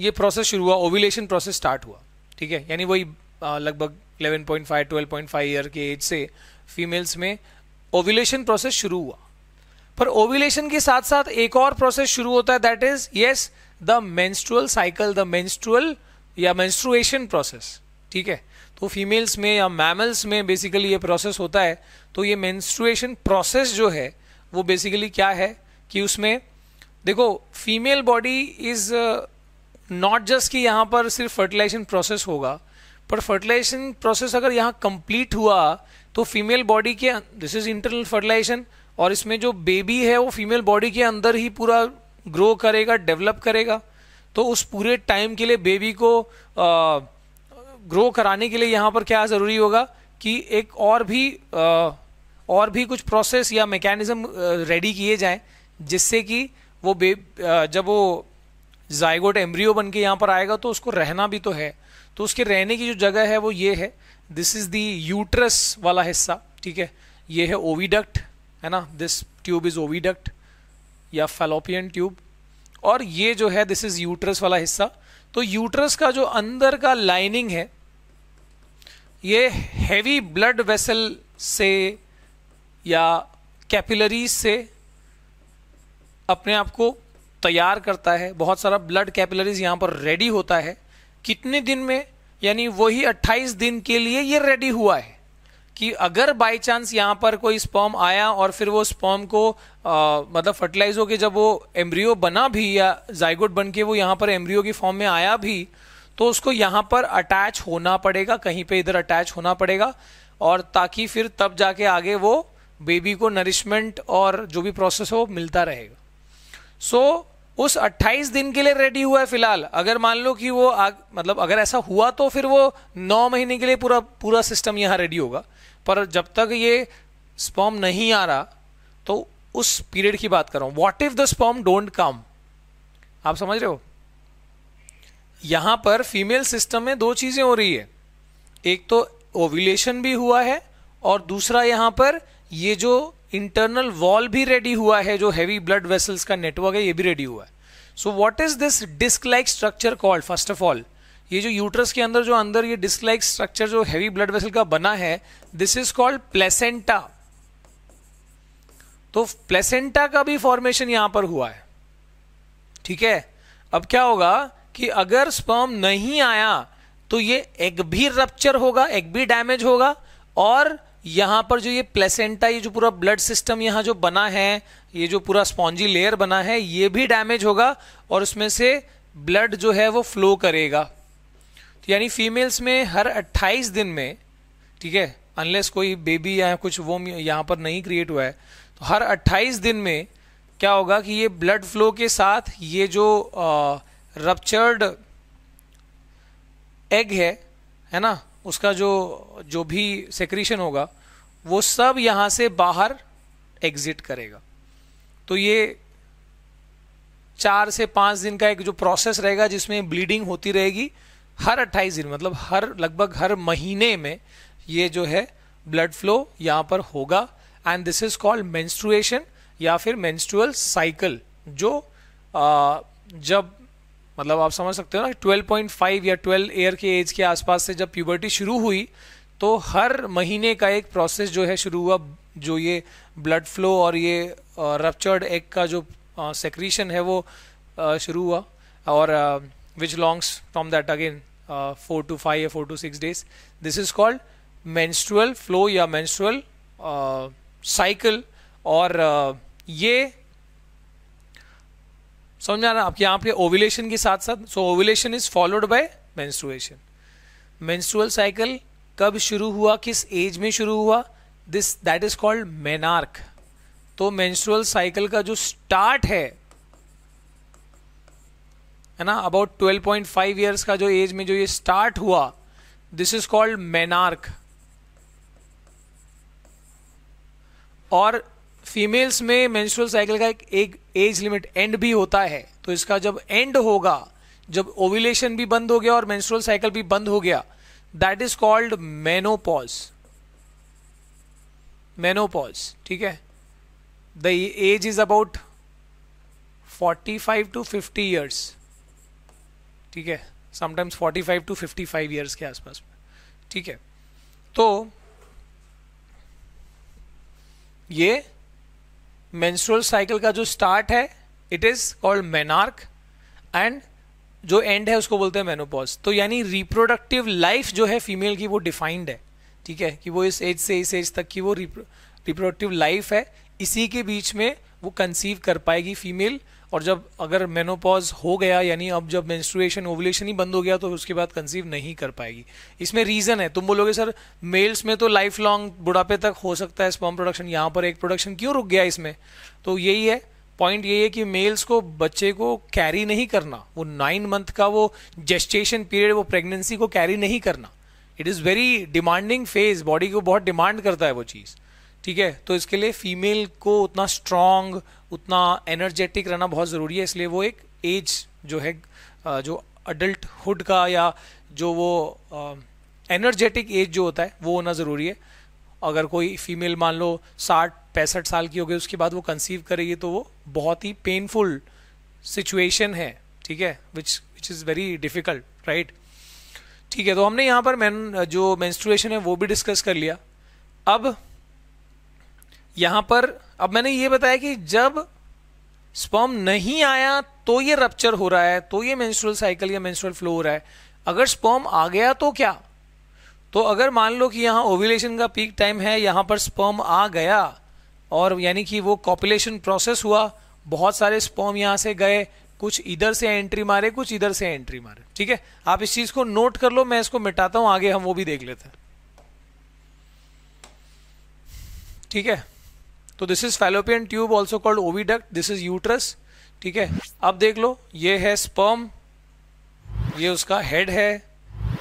ये प्रोसेस शुरू हुआ ओविलेशन प्रोसेस स्टार्ट हुआ ठीक है यानी वही लगभग 11.5 12.5 ईयर के एज से फीमेल्स में ओविलेशन प्रोसेस शुरू हुआ पर ओविलेशन के साथ साथ एक और प्रोसेस शुरू होता है that is yes the menstrual cycle the menstrual या मैंस्ट्रुएशन प्रोसेस ठीक है तो फीमेल्स में या मैमल्स में बेसिकली ये प्रोसेस होता है तो ये मैंस्ट्रुएशन प्रोसेस जो है वो बेसिकली क्या है कि उसमें देखो female body is not just कि यहाँ पर सिर्फ फर्टिलाइजेशन प्रोसेस होगा पर फर्टिलाइजेशन प्रोसेस अगर यहाँ कंप्लीट हुआ तो फीमेल बॉडी के दिस इज इंटरनल फर्टिलाइजेशन और इसमें जो बेबी है वो फीमेल बॉडी के अंदर ही पूरा ग्रो करेगा डेवलप करेगा तो उस पूरे टाइम के लिए बेबी को ग्रो कराने के लिए यहाँ पर क्या ज़रूरी होगा कि एक और भी आ, और भी कुछ प्रोसेस या मैकेनिज़्म रेडी किए जाएं जिससे कि वो बे जब वो जायगोट एम्ब्रियो बन के यहाँ पर आएगा तो उसको रहना भी तो है तो उसके रहने की जो जगह है वो ये है दिस इज़ दी यूट्रस वाला हिस्सा ठीक है ये है ओवीडक्ट है ना दिस ट्यूब इज़ ओवीडक्ट या फेलोपियन ट्यूब और ये जो है दिस इज यूट्रस वाला हिस्सा तो यूट्रस का जो अंदर का लाइनिंग है ये हैवी ब्लड वेसल से या कैपिलरीज से अपने आप को तैयार करता है बहुत सारा ब्लड कैपिलरीज यहाँ पर रेडी होता है कितने दिन में यानी वही 28 दिन के लिए ये रेडी हुआ है कि अगर बाई चांस यहाँ पर कोई स्पर्म आया और फिर वो स्पर्म को आ, मतलब फर्टिलाइज होके जब वो एम्ब्रियो बना भी या जाइगोट बन के वो यहाँ पर एम्ब्रियो की फॉर्म में आया भी तो उसको यहाँ पर अटैच होना पड़ेगा कहीं पे इधर अटैच होना पड़ेगा और ताकि फिर तब जाके आगे वो बेबी को नरिशमेंट और जो भी प्रोसेस हो मिलता रहेगा सो so, उस 28 दिन के लिए रेडी हुआ है फिलहाल अगर मान लो कि वो आग, मतलब अगर ऐसा हुआ तो फिर वो नौ महीने के लिए पूरा पूरा सिस्टम यहाँ रेडी होगा पर जब तक ये स्पॉम नहीं आ रहा तो उस पीरियड की बात कर रहा हूं what if the sperm don't come आप समझ रहे हो यहां पर फीमेल सिस्टम में दो चीजें हो रही है एक तो ओविलेशन भी हुआ है और दूसरा यहां पर ये जो इंटरनल वॉल भी रेडी हुआ है जो हैवी ब्लड वेसल्स का नेटवर्क है ये भी रेडी हुआ है so what is this disc like structure called first of all ये जो यूट्रस के अंदर जो अंदर ये डिस्कलाइक स्ट्रक्चर जो हैवी ब्लड वेसल का बना है दिस इज कॉल्ड प्लेसेंटा तो प्लेसेंटा का भी फॉर्मेशन यहां पर हुआ है ठीक है अब क्या होगा कि अगर स्पर्म नहीं आया तो ये एग भी रप्चर होगा एग भी डैमेज होगा और यहां पर जो ये प्लेसेंटा ये जो पूरा ब्लड सिस्टम यहां जो बना है ये जो पूरा स्पॉन्जी लेयर बना है ये भी डैमेज होगा और उसमें से ब्लड जो है वो फ्लो करेगा तो यानी फीमेल्स में हर 28 दिन में ठीक है अनलेस कोई बेबी या कुछ वो यहाँ पर नहीं क्रिएट हुआ है तो हर 28 दिन में क्या होगा कि ये ब्लड फ्लो के साथ ये जो रपचर्ड एग है है ना उसका जो जो भी सेक्रीशन होगा वो सब यहाँ से बाहर एग्जिट करेगा तो ये चार से पाँच दिन का एक जो प्रोसेस रहेगा जिसमें ब्लीडिंग होती रहेगी हर 28 दिन मतलब हर लगभग हर महीने में ये जो है ब्लड फ्लो यहाँ पर होगा and this is called menstruation या फिर मेंस्ट्रुअल साइकिल जो आ, जब मतलब आप समझ सकते हो ना 12.5 या 12 ईयर के एज के आसपास से जब प्यूबर्टी शुरू हुई तो हर महीने का एक प्रोसेस जो है शुरू हुआ जो ये ब्लड फ्लो और ये रपचर्ड एग का जो सेक्रीशन है वो शुरू हुआ और which longs from that again uh, 4 to 5 or 4 to 6 days this is called menstrual flow या menstrual uh, cycle और uh, ये समझ आ रहा आपके यहाँ पे ओविलेशन के साथ साथ so ovulation is followed by menstruation menstrual cycle कब शुरू हुआ किस एज में शुरू हुआ this that is called menarche तो menstrual साइकिल का जो स्टार्ट है है ना अबाउट 12.5 ईयर्स का जो एज में जो ये स्टार्ट हुआ दिस इज कॉल्ड मेनार्क और फीमेल्स में मेंस्ट्रुअल साइकिल का एक, एक एज लिमिट एंड भी होता है तो इसका जब एंड होगा जब ओव्यूलेशन भी बंद हो गया और मेंस्ट्रुअल साइकिल भी बंद हो गया that is called menopause menopause ठीक है the age is about 45 to fifty years ठीक है समटाइम्स 45 टू 55 फाइव के आसपास ठीक है तो ये मेंस्ट्रुअल साइकिल का जो स्टार्ट है it is called menarche and जो एंड है उसको बोलते हैं मेनोपॉज तो यानी रिप्रोडक्टिव लाइफ जो है फीमेल की वो डिफाइंड है ठीक है कि वो इस एज से इस एज तक की वो रिप्रोडक्टिव लाइफ है इसी के बीच में वो कंसीव कर पाएगी फीमेल और जब अगर मेनोपॉज हो गया यानी अब जब मेंस्ट्रुएशन ओवुलेशन ही बंद हो गया तो उसके बाद कंसीव नहीं कर पाएगी इसमें रीज़न है तुम बोलोगे सर मेल्स में तो लाइफ लॉन्ग बुढ़ापे तक हो सकता है स्पॉम प्रोडक्शन यहाँ पर एक प्रोडक्शन क्यों रुक गया इसमें तो यही है पॉइंट ये है कि मेल्स को बच्चे को कैरी नहीं करना वो नाइन मंथ का वो जेस्टेशन पीरियड वो प्रेगनेंसी को कैरी नहीं करना it is very demanding phase body को बहुत डिमांड करता है वो चीज़ ठीक है तो इसके लिए फीमेल को उतना स्ट्रांग उतना एनर्जेटिक रहना बहुत ज़रूरी है इसलिए वो एक एज जो है जो अडल्टहुड का या जो वो एनर्जेटिक एज जो होता है वो होना ज़रूरी है अगर कोई फीमेल मान लो साठ पैंसठ साल की हो गई उसके बाद वो कंसीव करेगी तो वो बहुत ही पेनफुल सिचुएशन है ठीक है which which is very difficult right ठीक है तो हमने यहाँ पर मैन जो मैंस्ट्रुएशन है वो भी डिस्कस कर लिया अब यहाँ पर अब मैंने ये बताया कि जब स्पर्म नहीं आया तो ये रप्चर हो रहा है तो ये मेंस्ट्रुअल साइकिल या मेंस्ट्रुअल फ्लो हो रहा है अगर स्पर्म आ गया तो क्या तो अगर मान लो कि यहां ओव्यूलेशन का पीक टाइम है यहां पर स्पर्म आ गया और यानी कि वो कॉपुलेशन प्रोसेस हुआ बहुत सारे स्पर्म यहां से गए कुछ इधर से एंट्री मारे कुछ इधर से एंट्री मारे ठीक है आप इस चीज को नोट कर लो मैं इसको मिटाता हूं आगे हम वो भी देख लेते हैं ठीक है तो this is fallopian tube also called oviduct this is uterus ठीक है अब देख लो ये है स्पर्म ये उसका हेड है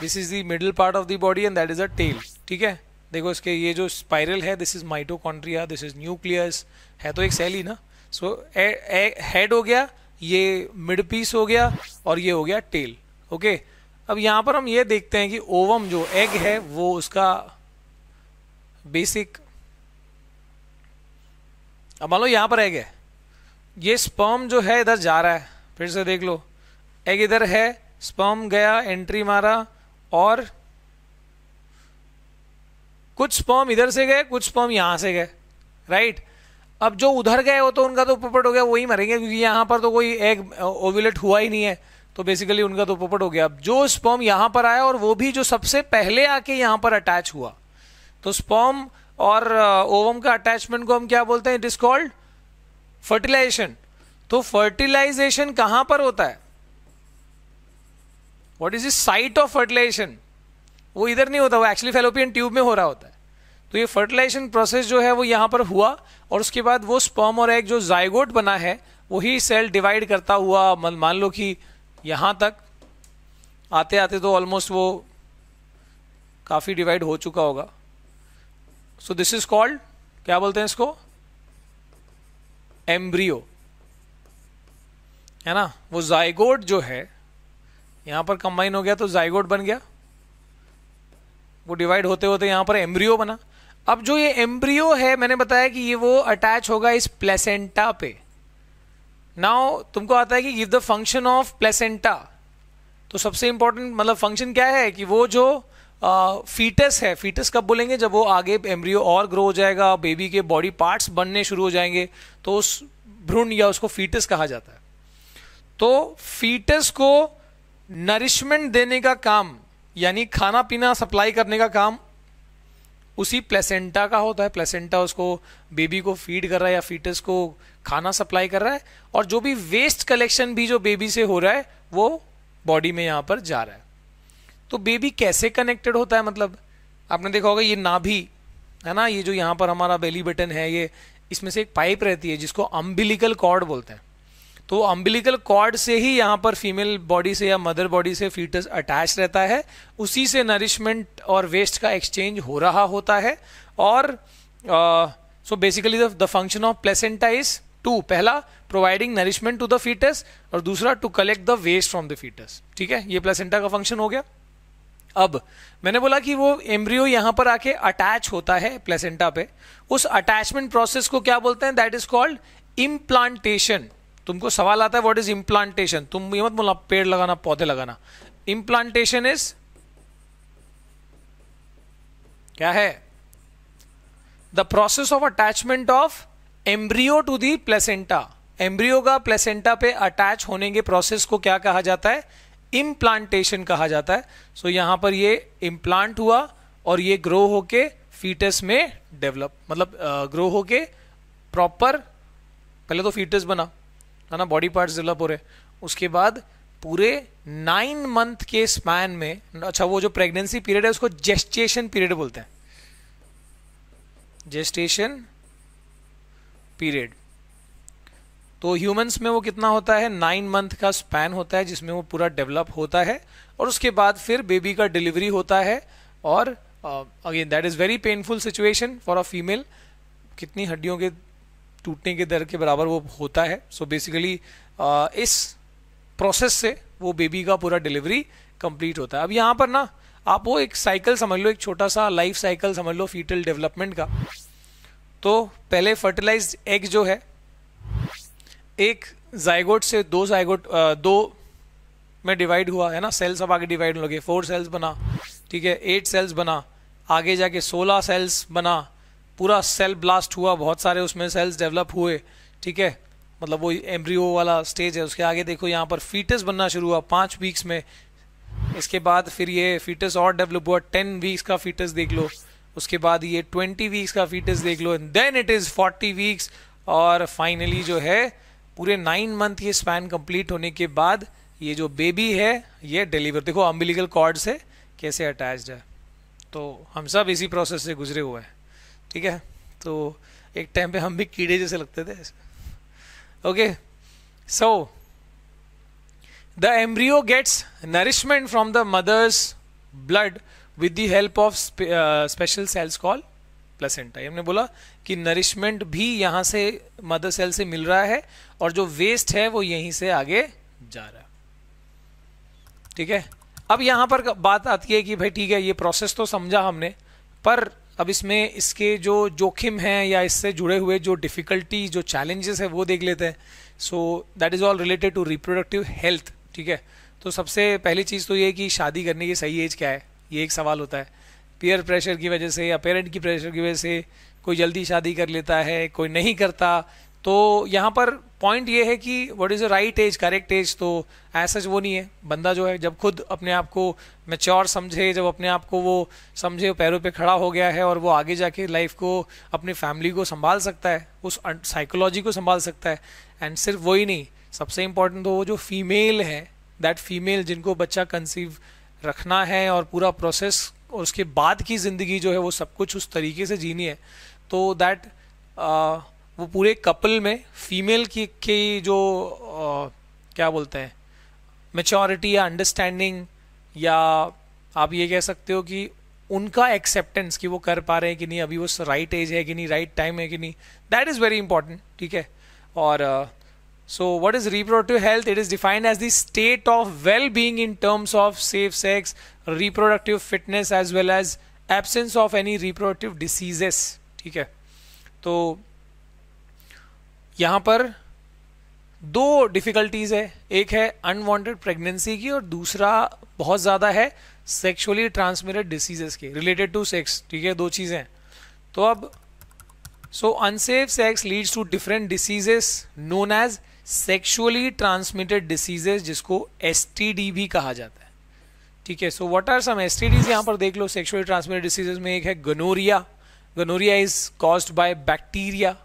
this is the middle part of the body and that is a tail ठीक है देखो इसके ये जो स्पाइरल है this is mitochondria this is nucleus है तो एक सेल ही ना सो हेड हो गया ये मिड पीस हो गया और ये हो गया टेल ओके okay? अब यहां पर हम ये देखते हैं कि ओवम जो एग है वो उसका बेसिक अब मान लो यहां पर एग है ये स्पर्म जो है इधर जा रहा है फिर से देख लो एग इधर है स्पर्म गया एंट्री मारा और कुछ स्पर्म इधर से गए कुछ स्पर्म यहां से गए राइट अब जो उधर गए हो तो उनका तो पोपट हो गया वही मरेंगे क्योंकि यहां पर तो कोई एग ओव्यूलेट हुआ ही नहीं है तो बेसिकली उनका तो पोपट हो गया अब जो स्पर्म यहां पर आया और वो भी जो सबसे पहले आके यहां पर अटैच हुआ तो स्पर्म और ओवम का अटैचमेंट को हम क्या बोलते हैं इट इज कॉल्ड फर्टिलाइजेशन तो फर्टिलाइजेशन कहां पर होता है what is the site of fertilization वो इधर नहीं होता वो एक्चुअली फेलोपियन ट्यूब में हो रहा होता है तो ये फर्टिलाइजेशन प्रोसेस जो है वो यहाँ पर हुआ और उसके बाद वो स्पर्म और एक जो जायगोट बना है वही सेल डिवाइड करता हुआ मान लो कि यहाँ तक आते आते तो ऑलमोस्ट वो काफ़ी डिवाइड हो चुका होगा सो दिस इज कॉल्ड क्या बोलते हैं इसको एम्ब्रियो है ना वो जायगोट जो है यहां पर कंबाइन हो गया तो जायगोट बन गया वो डिवाइड होते होते यहां पर एम्ब्रियो बना अब जो ये एम्ब्रियो है मैंने बताया कि ये वो अटैच होगा इस प्लेसेंटा पे नाउ तुमको आता है कि give the function of placenta तो सबसे इंपॉर्टेंट मतलब फंक्शन क्या है कि वो जो फीटस है फीटस कब बोलेंगे जब वो आगे एम्ब्रियो और ग्रो हो जाएगा बेबी के बॉडी पार्ट्स बनने शुरू हो जाएंगे तो उस भ्रूण या उसको फीटस कहा जाता है तो फीटस को नरिशमेंट देने का काम यानी खाना पीना सप्लाई करने का काम उसी प्लेसेंटा का होता है प्लेसेंटा उसको बेबी को फीड कर रहा है या फीटस को खाना सप्लाई कर रहा है और जो भी वेस्ट कलेक्शन भी जो बेबी से हो रहा है वो बॉडी में यहाँ पर जा रहा है तो बेबी कैसे कनेक्टेड होता है मतलब आपने देखा होगा ये नाभि है ना ये जो यहाँ पर हमारा बेली बटन है ये इसमें से एक पाइप रहती है जिसको अम्बिलिकल कॉर्ड बोलते हैं तो अम्बिलिकल कॉर्ड से ही यहाँ पर फीमेल बॉडी से या मदर बॉडी से फीटस अटैच रहता है उसी से नरिशमेंट और वेस्ट का एक्सचेंज हो रहा होता है और so basically the function of placenta is to पहला providing nourishment to the foetus और दूसरा to collect the waste from the foetus ठीक है ये प्लेसेंटा का फंक्शन हो गया अब मैंने बोला कि वो एम्ब्रियो यहां पर आके अटैच होता है प्लेसेंटा पे उस अटैचमेंट प्रोसेस को क्या बोलते हैं दैट इज कॉल्ड इम्प्लांटेशन तुमको सवाल आता है व्हाट इज इम्प्लांटेशन तुम ये मत बोला पेड़ लगाना पौधे लगाना इम्प्लांटेशन इज क्या है the process of attachment of embryo to the placenta embryo का प्लेसेंटा पे अटैच होने के प्रोसेस को क्या कहा जाता है इम्प्लांटेशन कहा जाता है सो so, यहां पर ये इम्प्लांट हुआ और ये ग्रो होके फीटस में डेवलप मतलब ग्रो होके प्रॉपर पहले तो फीटस बना है ना बॉडी पार्ट्स डेवलप हो रहे उसके बाद पूरे नाइन मंथ के स्पैन में अच्छा वो जो प्रेगनेंसी पीरियड है उसको जेस्टेशन पीरियड बोलते हैं जेस्टेशन पीरियड तो ह्यूमंस में वो कितना होता है नाइन मंथ का स्पैन होता है जिसमें वो पूरा डेवलप होता है और उसके बाद फिर बेबी का डिलीवरी होता है और again that is very painful situation for a female कितनी हड्डियों के टूटने के दर के बराबर वो होता है सो so बेसिकली uh, इस प्रोसेस से वो बेबी का पूरा डिलीवरी कंप्लीट होता है अब यहाँ पर ना आप वो एक साइकिल समझ लो एक छोटा सा लाइफ साइकिल समझ लो फीटल डेवलपमेंट का तो पहले फर्टिलाइज्ड एग जो है एक जायगोट से दो जायगोट दो में डिवाइड हुआ है ना सेल्स अब आगे डिवाइड होने लगे फोर सेल्स बना ठीक है एट सेल्स बना आगे जाके सोलह सेल्स बना पूरा सेल ब्लास्ट हुआ बहुत सारे उसमें सेल्स डेवलप हुए ठीक है मतलब वो एम्ब्रियो वाला स्टेज है उसके आगे देखो यहाँ पर फीटस बनना शुरू हुआ पाँच वीक्स में इसके बाद फिर ये फीटस और डेवलप हुआ टेन वीक्स का फीटस देख लो उसके बाद ये ट्वेंटी वीक्स का फीटस देख लो and then it is forty weeks और फाइनली जो है पूरे नाइन मंथ ये स्पैन कंप्लीट होने के बाद ये जो बेबी है ये डिलीवर देखो अम्बिलिकल कॉर्ड से कैसे अटैच्ड है तो हम सब इसी प्रोसेस से गुजरे हुए हैं ठीक है तो एक टाइम पे हम भी कीड़े जैसे लगते थे okay so the embryo gets nourishment from the mother's blood with the help of special cells call placenta हमने बोला कि नरिशमेंट भी यहाँ से मदर सेल से मिल रहा है और जो वेस्ट है वो यहीं से आगे जा रहा है ठीक है अब यहाँ पर बात आती है कि भाई ठीक है ये प्रोसेस तो समझा हमने पर अब इसमें इसके जो जोखिम हैं या इससे जुड़े हुए जो डिफ़िकल्टी जो चैलेंजेस है वो देख लेते हैं so that is all related to reproductive health ठीक है तो सबसे पहली चीज़ तो ये कि शादी करने की सही एज क्या है ये एक सवाल होता है पीयर प्रेशर की वजह से या पेरेंट की प्रेशर की वजह से कोई जल्दी शादी कर लेता है कोई नहीं करता तो यहाँ पर पॉइंट ये है कि what is the right age correct age तो ऐसा वो नहीं है बंदा जो है जब खुद अपने आप को मेच्योर समझे जब अपने आप को वो समझे पैरों पे खड़ा हो गया है और वो आगे जाके लाइफ को अपनी फैमिली को संभाल सकता है उस साइकोलॉजी को संभाल सकता है एंड सिर्फ वही नहीं सबसे इम्पॉर्टेंट तो वो जो फीमेल है दैट फीमेल जिनको बच्चा कंसीव रखना है और पूरा प्रोसेस और उसके बाद की ज़िंदगी जो है वो सब कुछ उस तरीके से जीनी है तो दैट वो पूरे कपल में फीमेल की के जो आ, क्या बोलते हैं मेचोरिटी या अंडरस्टैंडिंग या आप ये कह सकते हो कि उनका एक्सेप्टेंस कि वो कर पा रहे हैं कि नहीं अभी वो राइट एज है कि नहीं राइट टाइम है कि नहीं दैट इज़ वेरी इंपॉर्टेंट ठीक है और So, what is reproductive health? It is defined as the state of well being in terms of safe sex, reproductive fitness, as well as absence of any reproductive diseases. theek hai to yahan par दो difficulties है एक है unwanted pregnancy की और दूसरा बहुत ज़्यादा है सेक्सुअली ट्रांसमिटेड डिसीजेस के रिलेटेड टू सेक्स ठीक है दो चीज़ें हैं तो अब so unsafe sex leads to different diseases known as sexually transmitted diseases जिसको एस भी कहा जाता है ठीक है so what are some S यहाँ पर देख लो सेक्सुअली ट्रांसमिटेड डिसीजेज में एक है gonorrhoea gonorrhoea is cause by bacteria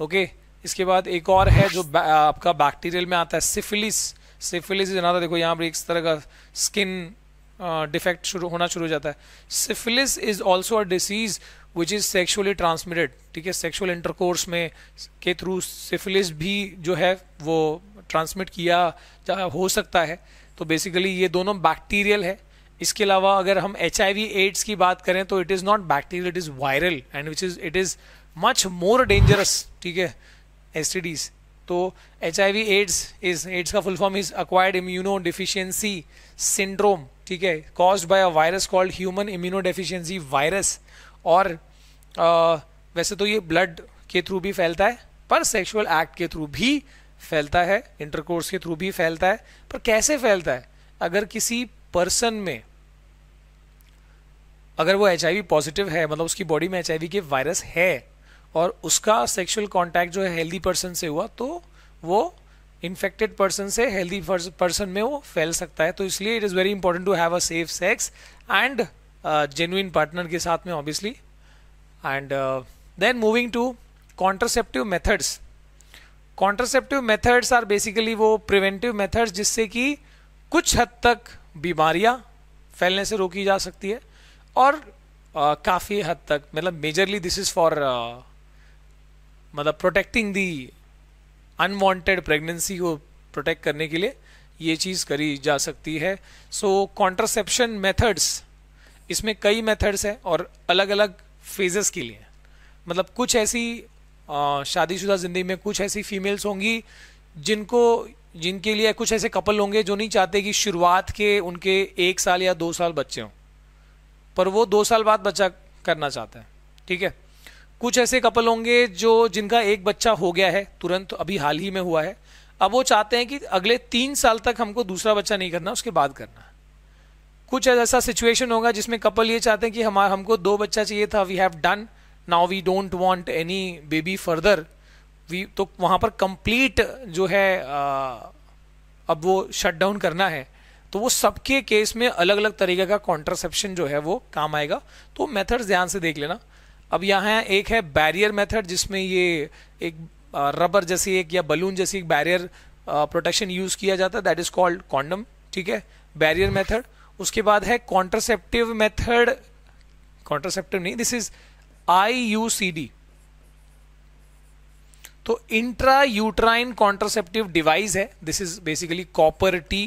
okay इसके बाद एक और है जो बा, आपका बैक्टीरियल में आता है सिफिलिस सिफिलिस जनाता देखो यहाँ पर एक तरह का स्किन डिफेक्ट uh, शुरू होना शुरू हो जाता है syphilis is also a disease which is sexually transmitted ठीक है सेक्शुअल इंटरकोर्स में के थ्रू सिफिलिस भी जो है वो ट्रांसमिट किया हो सकता है तो बेसिकली ये दोनों बैक्टीरियल है इसके अलावा अगर हम एच एड्स की बात करें तो it is not bacterial it is viral and which is it is much more dangerous ठीक है एस तो एच एड्स इज एड्स का full form is acquired immuno deficiency syndrome ठीक है cause by a virus called human immuno deficiency virus और आ, वैसे तो ये ब्लड के थ्रू भी फैलता है पर सेक्सुअल एक्ट के थ्रू भी फैलता है इंटरकोर्स के थ्रू भी फैलता है पर कैसे फैलता है अगर किसी पर्सन में अगर वो एच पॉजिटिव है मतलब उसकी बॉडी में एच के वायरस है और उसका सेक्सुअल कांटेक्ट जो है हेल्दी पर्सन से हुआ तो वो इन्फेक्टेड पर्सन से हेल्दी पर्सन में वो फैल सकता है तो इसलिए it is very important to have a safe sex and genuine uh, partner के साथ में obviously and then moving to contraceptive methods contraceptive methods are basically वो प्रिवेंटिव मेथड्स जिससे कि कुछ हद तक बीमारियां फैलने से रोकी जा सकती है और uh, काफ़ी हद तक मतलब मेजरली दिस इज़ फॉर मतलब प्रोटेक्टिंग दी अनवांटेड प्रेगनेंसी को प्रोटेक्ट करने के लिए ये चीज़ करी जा सकती है सो कॉन्ट्रासेप्शन मेथड्स इसमें कई मेथड्स हैं और अलग अलग फेजेस के लिए मतलब कुछ ऐसी शादीशुदा ज़िंदगी में कुछ ऐसी फीमेल्स होंगी जिनको जिनके लिए कुछ ऐसे कपल होंगे जो नहीं चाहते कि शुरुआत के उनके एक साल या दो साल बच्चे हों पर वो दो साल बाद बच्चा करना चाहते हैं ठीक है कुछ ऐसे कपल होंगे जो जिनका एक बच्चा हो गया है तुरंत अभी हाल ही में हुआ है अब वो चाहते हैं कि अगले तीन साल तक हमको दूसरा बच्चा नहीं करना उसके बाद करना कुछ ऐसा सिचुएशन होगा जिसमें कपल ये चाहते हैं कि हम हमको दो बच्चा चाहिए था we have done now we don't want any baby further we तो वहाँ पर कंप्लीट जो है आ, अब वो शट डाउन करना है तो वो सबके केस में अलग अलग तरीके का कॉन्ट्रासेप्शन जो है वो काम आएगा तो मेथड्स ध्यान से देख लेना अब यहाँ एक है बैरियर मेथड जिसमें ये एक रबर जैसी एक या बलून जैसी एक बैरियर प्रोटेक्शन यूज़ किया जाता है दैट इज़ कॉल्ड कॉन्डम ठीक है बैरियर मेथड उसके बाद है कॉन्ट्रसेप्टिव मेथड कॉन्ट्रसेप्टिव नहीं this is I U C D तो इंट्रा यूट्राइन कॉन्ट्रसेप्टिव डिवाइस है this is basically copper T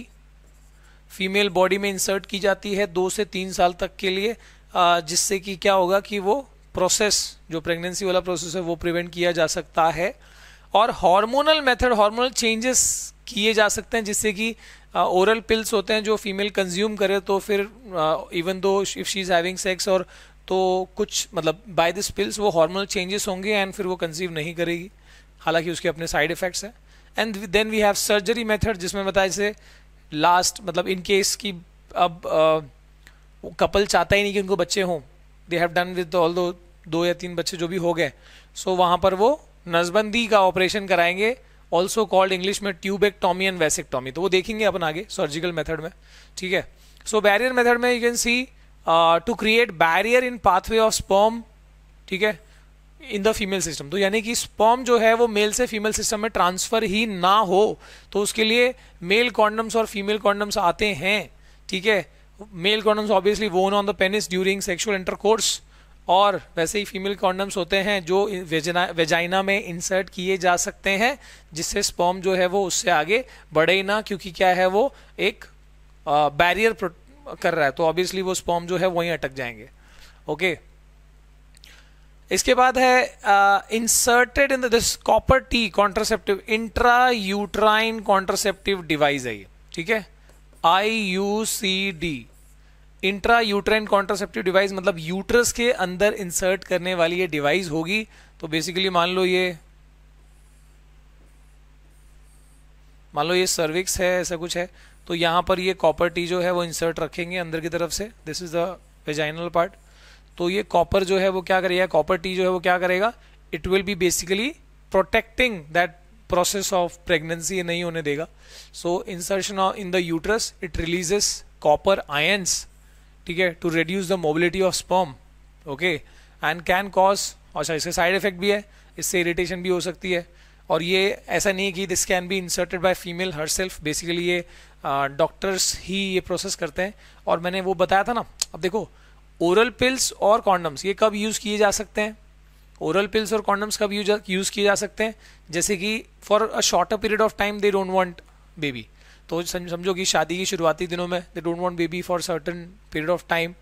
female body में इंसर्ट की जाती है दो से तीन साल तक के लिए जिससे कि क्या होगा कि वो प्रोसेस जो प्रेगनेंसी वाला प्रोसेस है वो प्रिवेंट किया जा सकता है और हार्मोनल मेथड हार्मोनल चेंजेस किए जा सकते हैं जिससे कि ओरल पिल्स होते हैं जो फीमेल कंज्यूम करे तो फिर even though if she is having sex और तो कुछ मतलब बाय दिस पिल्स वो हार्मोनल चेंजेस होंगे एंड फिर वो कंज्यूम नहीं करेगी हालांकि उसके अपने साइड इफ़ेक्ट्स हैं and then we have surgery method जिसमें बताया जैसे लास्ट मतलब इन केस की अब कपल uh, चाहता ही नहीं कि उनको बच्चे हों they have done with all दो या तीन बच्चे जो भी हो गए सो so, वहाँ पर वो नजबंदी का ऑपरेशन कराएंगे ऑल्सो कॉल्ड इंग्लिश में ट्यूबेक टॉमी एंड टॉमी तो वो देखेंगे अपन आगे सर्जिकल मेथड में ठीक है सो बैरियर मेथड में you can see to create barrier in pathway of sperm ठीक है इन द फीमेल सिस्टम तो यानी कि स्पर्म जो है वो मेल से फीमेल सिस्टम में ट्रांसफर ही ना हो तो उसके लिए मेल कॉन्डम्स और फीमेल कॉन्डम्स आते हैं ठीक है male condoms obviously worn on the penis during sexual intercourse और वैसे ही फीमेल कॉन्डम्स होते हैं जो वेजाइना में इंसर्ट किए जा सकते हैं जिससे स्पॉम जो है वो उससे आगे बढ़े ही ना क्योंकि क्या है वो एक बैरियर कर रहा है तो ऑब्वियसली वो स्पॉम जो है वहीं अटक जाएंगे ओके इसके बाद है inserted in this copper T contraceptive intra uterine contraceptive device है ये ठीक है I U C D intra uterine contraceptive device मतलब यूट्रस के अंदर इंसर्ट करने वाली ये डिवाइस होगी तो बेसिकली मान लो ये मान लो ये सर्विक्स है ऐसा कुछ है तो यहाँ पर ये कॉपर टी जो है वो इंसर्ट रखेंगे अंदर की तरफ से this is the vaginal part तो ये कॉपर जो है वो क्या करेगा कॉपर टी जो है वो क्या करेगा it will be basically protecting that process of pregnancy नहीं होने देगा so insertion in the uterus it releases copper ions ठीक है to reduce the mobility of sperm okay and can cause अच्छा इसके साइड इफेक्ट भी है इससे इरिटेशन भी हो सकती है और ये ऐसा नहीं कि this can be inserted by female herself basically ये डॉक्टर्स uh, ही ये प्रोसेस करते हैं और मैंने वो बताया था ना अब देखो ओरल पिल्स और कॉन्डम्स ये कब यूज़ किए जा सकते हैं ओरल पिल्स और कॉन्डम्स कब यूज किए जा सकते हैं जैसे कि for a shorter period of time they don't want baby तो समझो कि शादी की शुरुआती दिनों में they don't want baby for certain period of time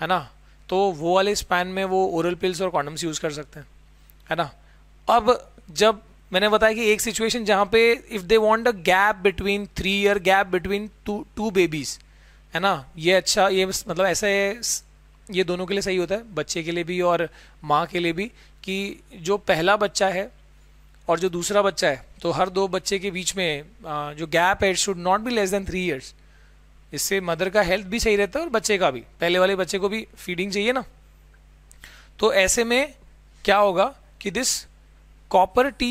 है ना तो वो वाले स्पैन में वो ओरल पिल्स और कॉन्डम्स यूज़ कर सकते हैं है ना अब जब मैंने बताया कि एक सिचुएशन जहाँ पे if they want a gap between three year gap between two two babies है ना ये अच्छा ये मतलब ऐसा है ये दोनों के लिए सही होता है बच्चे के लिए भी और माँ के लिए भी कि जो पहला बच्चा है और जो दूसरा बच्चा है तो हर दो बच्चे के बीच में जो गैप है it should not be less than three years इससे मदर का हेल्थ भी सही रहता है और बच्चे का भी पहले वाले बच्चे को भी फीडिंग चाहिए ना तो ऐसे में क्या होगा कि दिस कॉपर टी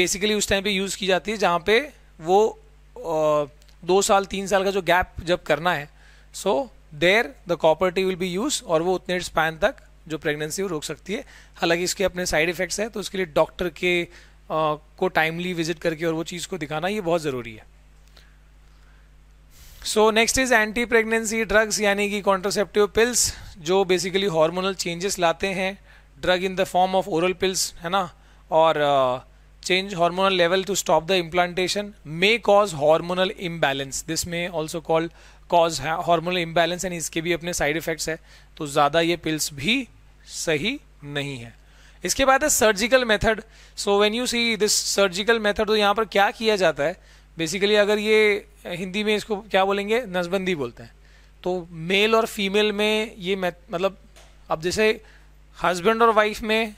बेसिकली उस टाइम पे यूज़ की जाती है जहाँ पे वो दो साल तीन साल का जो गैप जब करना है so there the copper T will be use और वो उतने स्पैन तक जो प्रेगनेंसी वो रोक सकती है हालांकि इसके अपने साइड इफ़ेक्ट्स हैं तो उसके लिए डॉक्टर के आ, को टाइमली विजिट करके और वो चीज़ को दिखाना ये बहुत ज़रूरी है so next is anti pregnancy drugs यानी कि कॉन्ट्रोसेप्टिव पिल्स जो बेसिकली हार्मोनल चेंजेस लाते हैं drug in the form of oral pills है ना और change hormonal level to stop the implantation may cause hormonal imbalance this may also call cause hormonal imbalance यानी इसके भी अपने साइड इफेक्ट्स है तो ज़्यादा ये पिल्स भी सही नहीं है इसके बाद है surgical method so when you see this surgical method तो यहाँ पर क्या किया जाता है बेसिकली अगर ये हिंदी में इसको क्या बोलेंगे नसबंदी बोलते हैं तो मेल और फीमेल में ये मतलब अब जैसे हस्बैंड और वाइफ में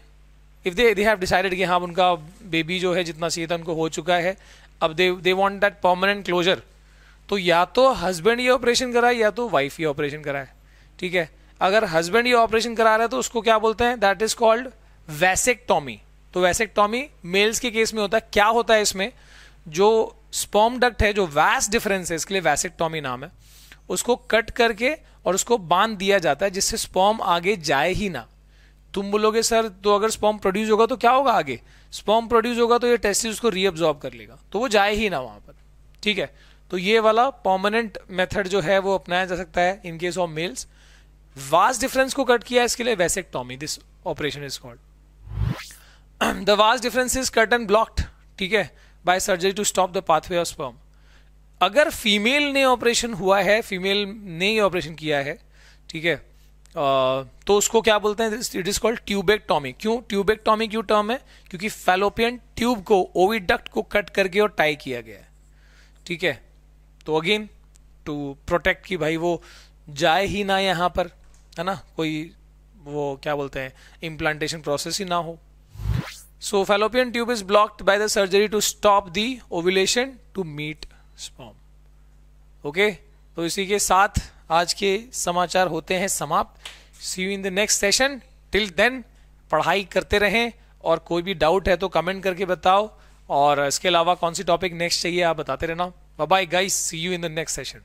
if they they have decided कि हाँ उनका बेबी जो है जितना सीधा था उनको हो चुका है अब they they want that permanent closure तो या तो हस्बैंड ये ऑपरेशन कराए या तो वाइफ ये ऑपरेशन कराए ठीक है अगर हस्बैंड ये ऑपरेशन करा रहा है तो उसको क्या बोलते हैं दैट इज कॉल्ड वैसेक्टॉमी तो वैसेक्टॉमी मेल्स के केस में होता है क्या होता है इसमें जो स्पॉम डक्ट है जो वैस डिफरेंस है इसके लिए वैसेक्टॉमी नाम है उसको कट करके और उसको बांध दिया जाता है जिससे स्पॉम आगे जाए ही ना तुम बोलोगे सर तो अगर स्पॉम प्रोड्यूस होगा तो क्या होगा आगे स्पॉम प्रोड्यूस होगा तो ये टेस्टिस उसको रीअब्जॉर्ब कर लेगा तो वो जाए ही ना वहां पर ठीक है तो ये वाला परमानेंट मेथड जो है वो अपनाया जा सकता है in case of males vas deferens को कट किया इसके लिए टॉमी this operation is called the vas deferens is cut and blocked ठीक है by surgery to stop the pathway of sperm अगर फीमेल ने ऑपरेशन हुआ है फीमेल ने ही ऑपरेशन किया है ठीक है तो उसको क्या बोलते हैं it is called tubectomy क्यों ट्यूबेक टॉमी क्यों टर्म है क्योंकि फेलोपियन ट्यूब को ओविडक्ट को कट करके और टाई किया गया है ठीक है तो अगेन टू प्रोटेक्ट कि भाई वो जाए ही ना यहां पर है ना कोई वो क्या बोलते हैं इम्प्लांटेशन प्रोसेस ही ना हो so fallopian tube is blocked by the surgery to stop the ovulation to meet sperm okay तो इसी के साथ आज के समाचार होते हैं समाप्त see you in the next session till then पढ़ाई करते रहें और कोई भी डाउट है तो कमेंट करके बताओ और इसके अलावा कौन सी टॉपिक नेक्स्ट चाहिए आप बताते रहना bye guys see you in the next session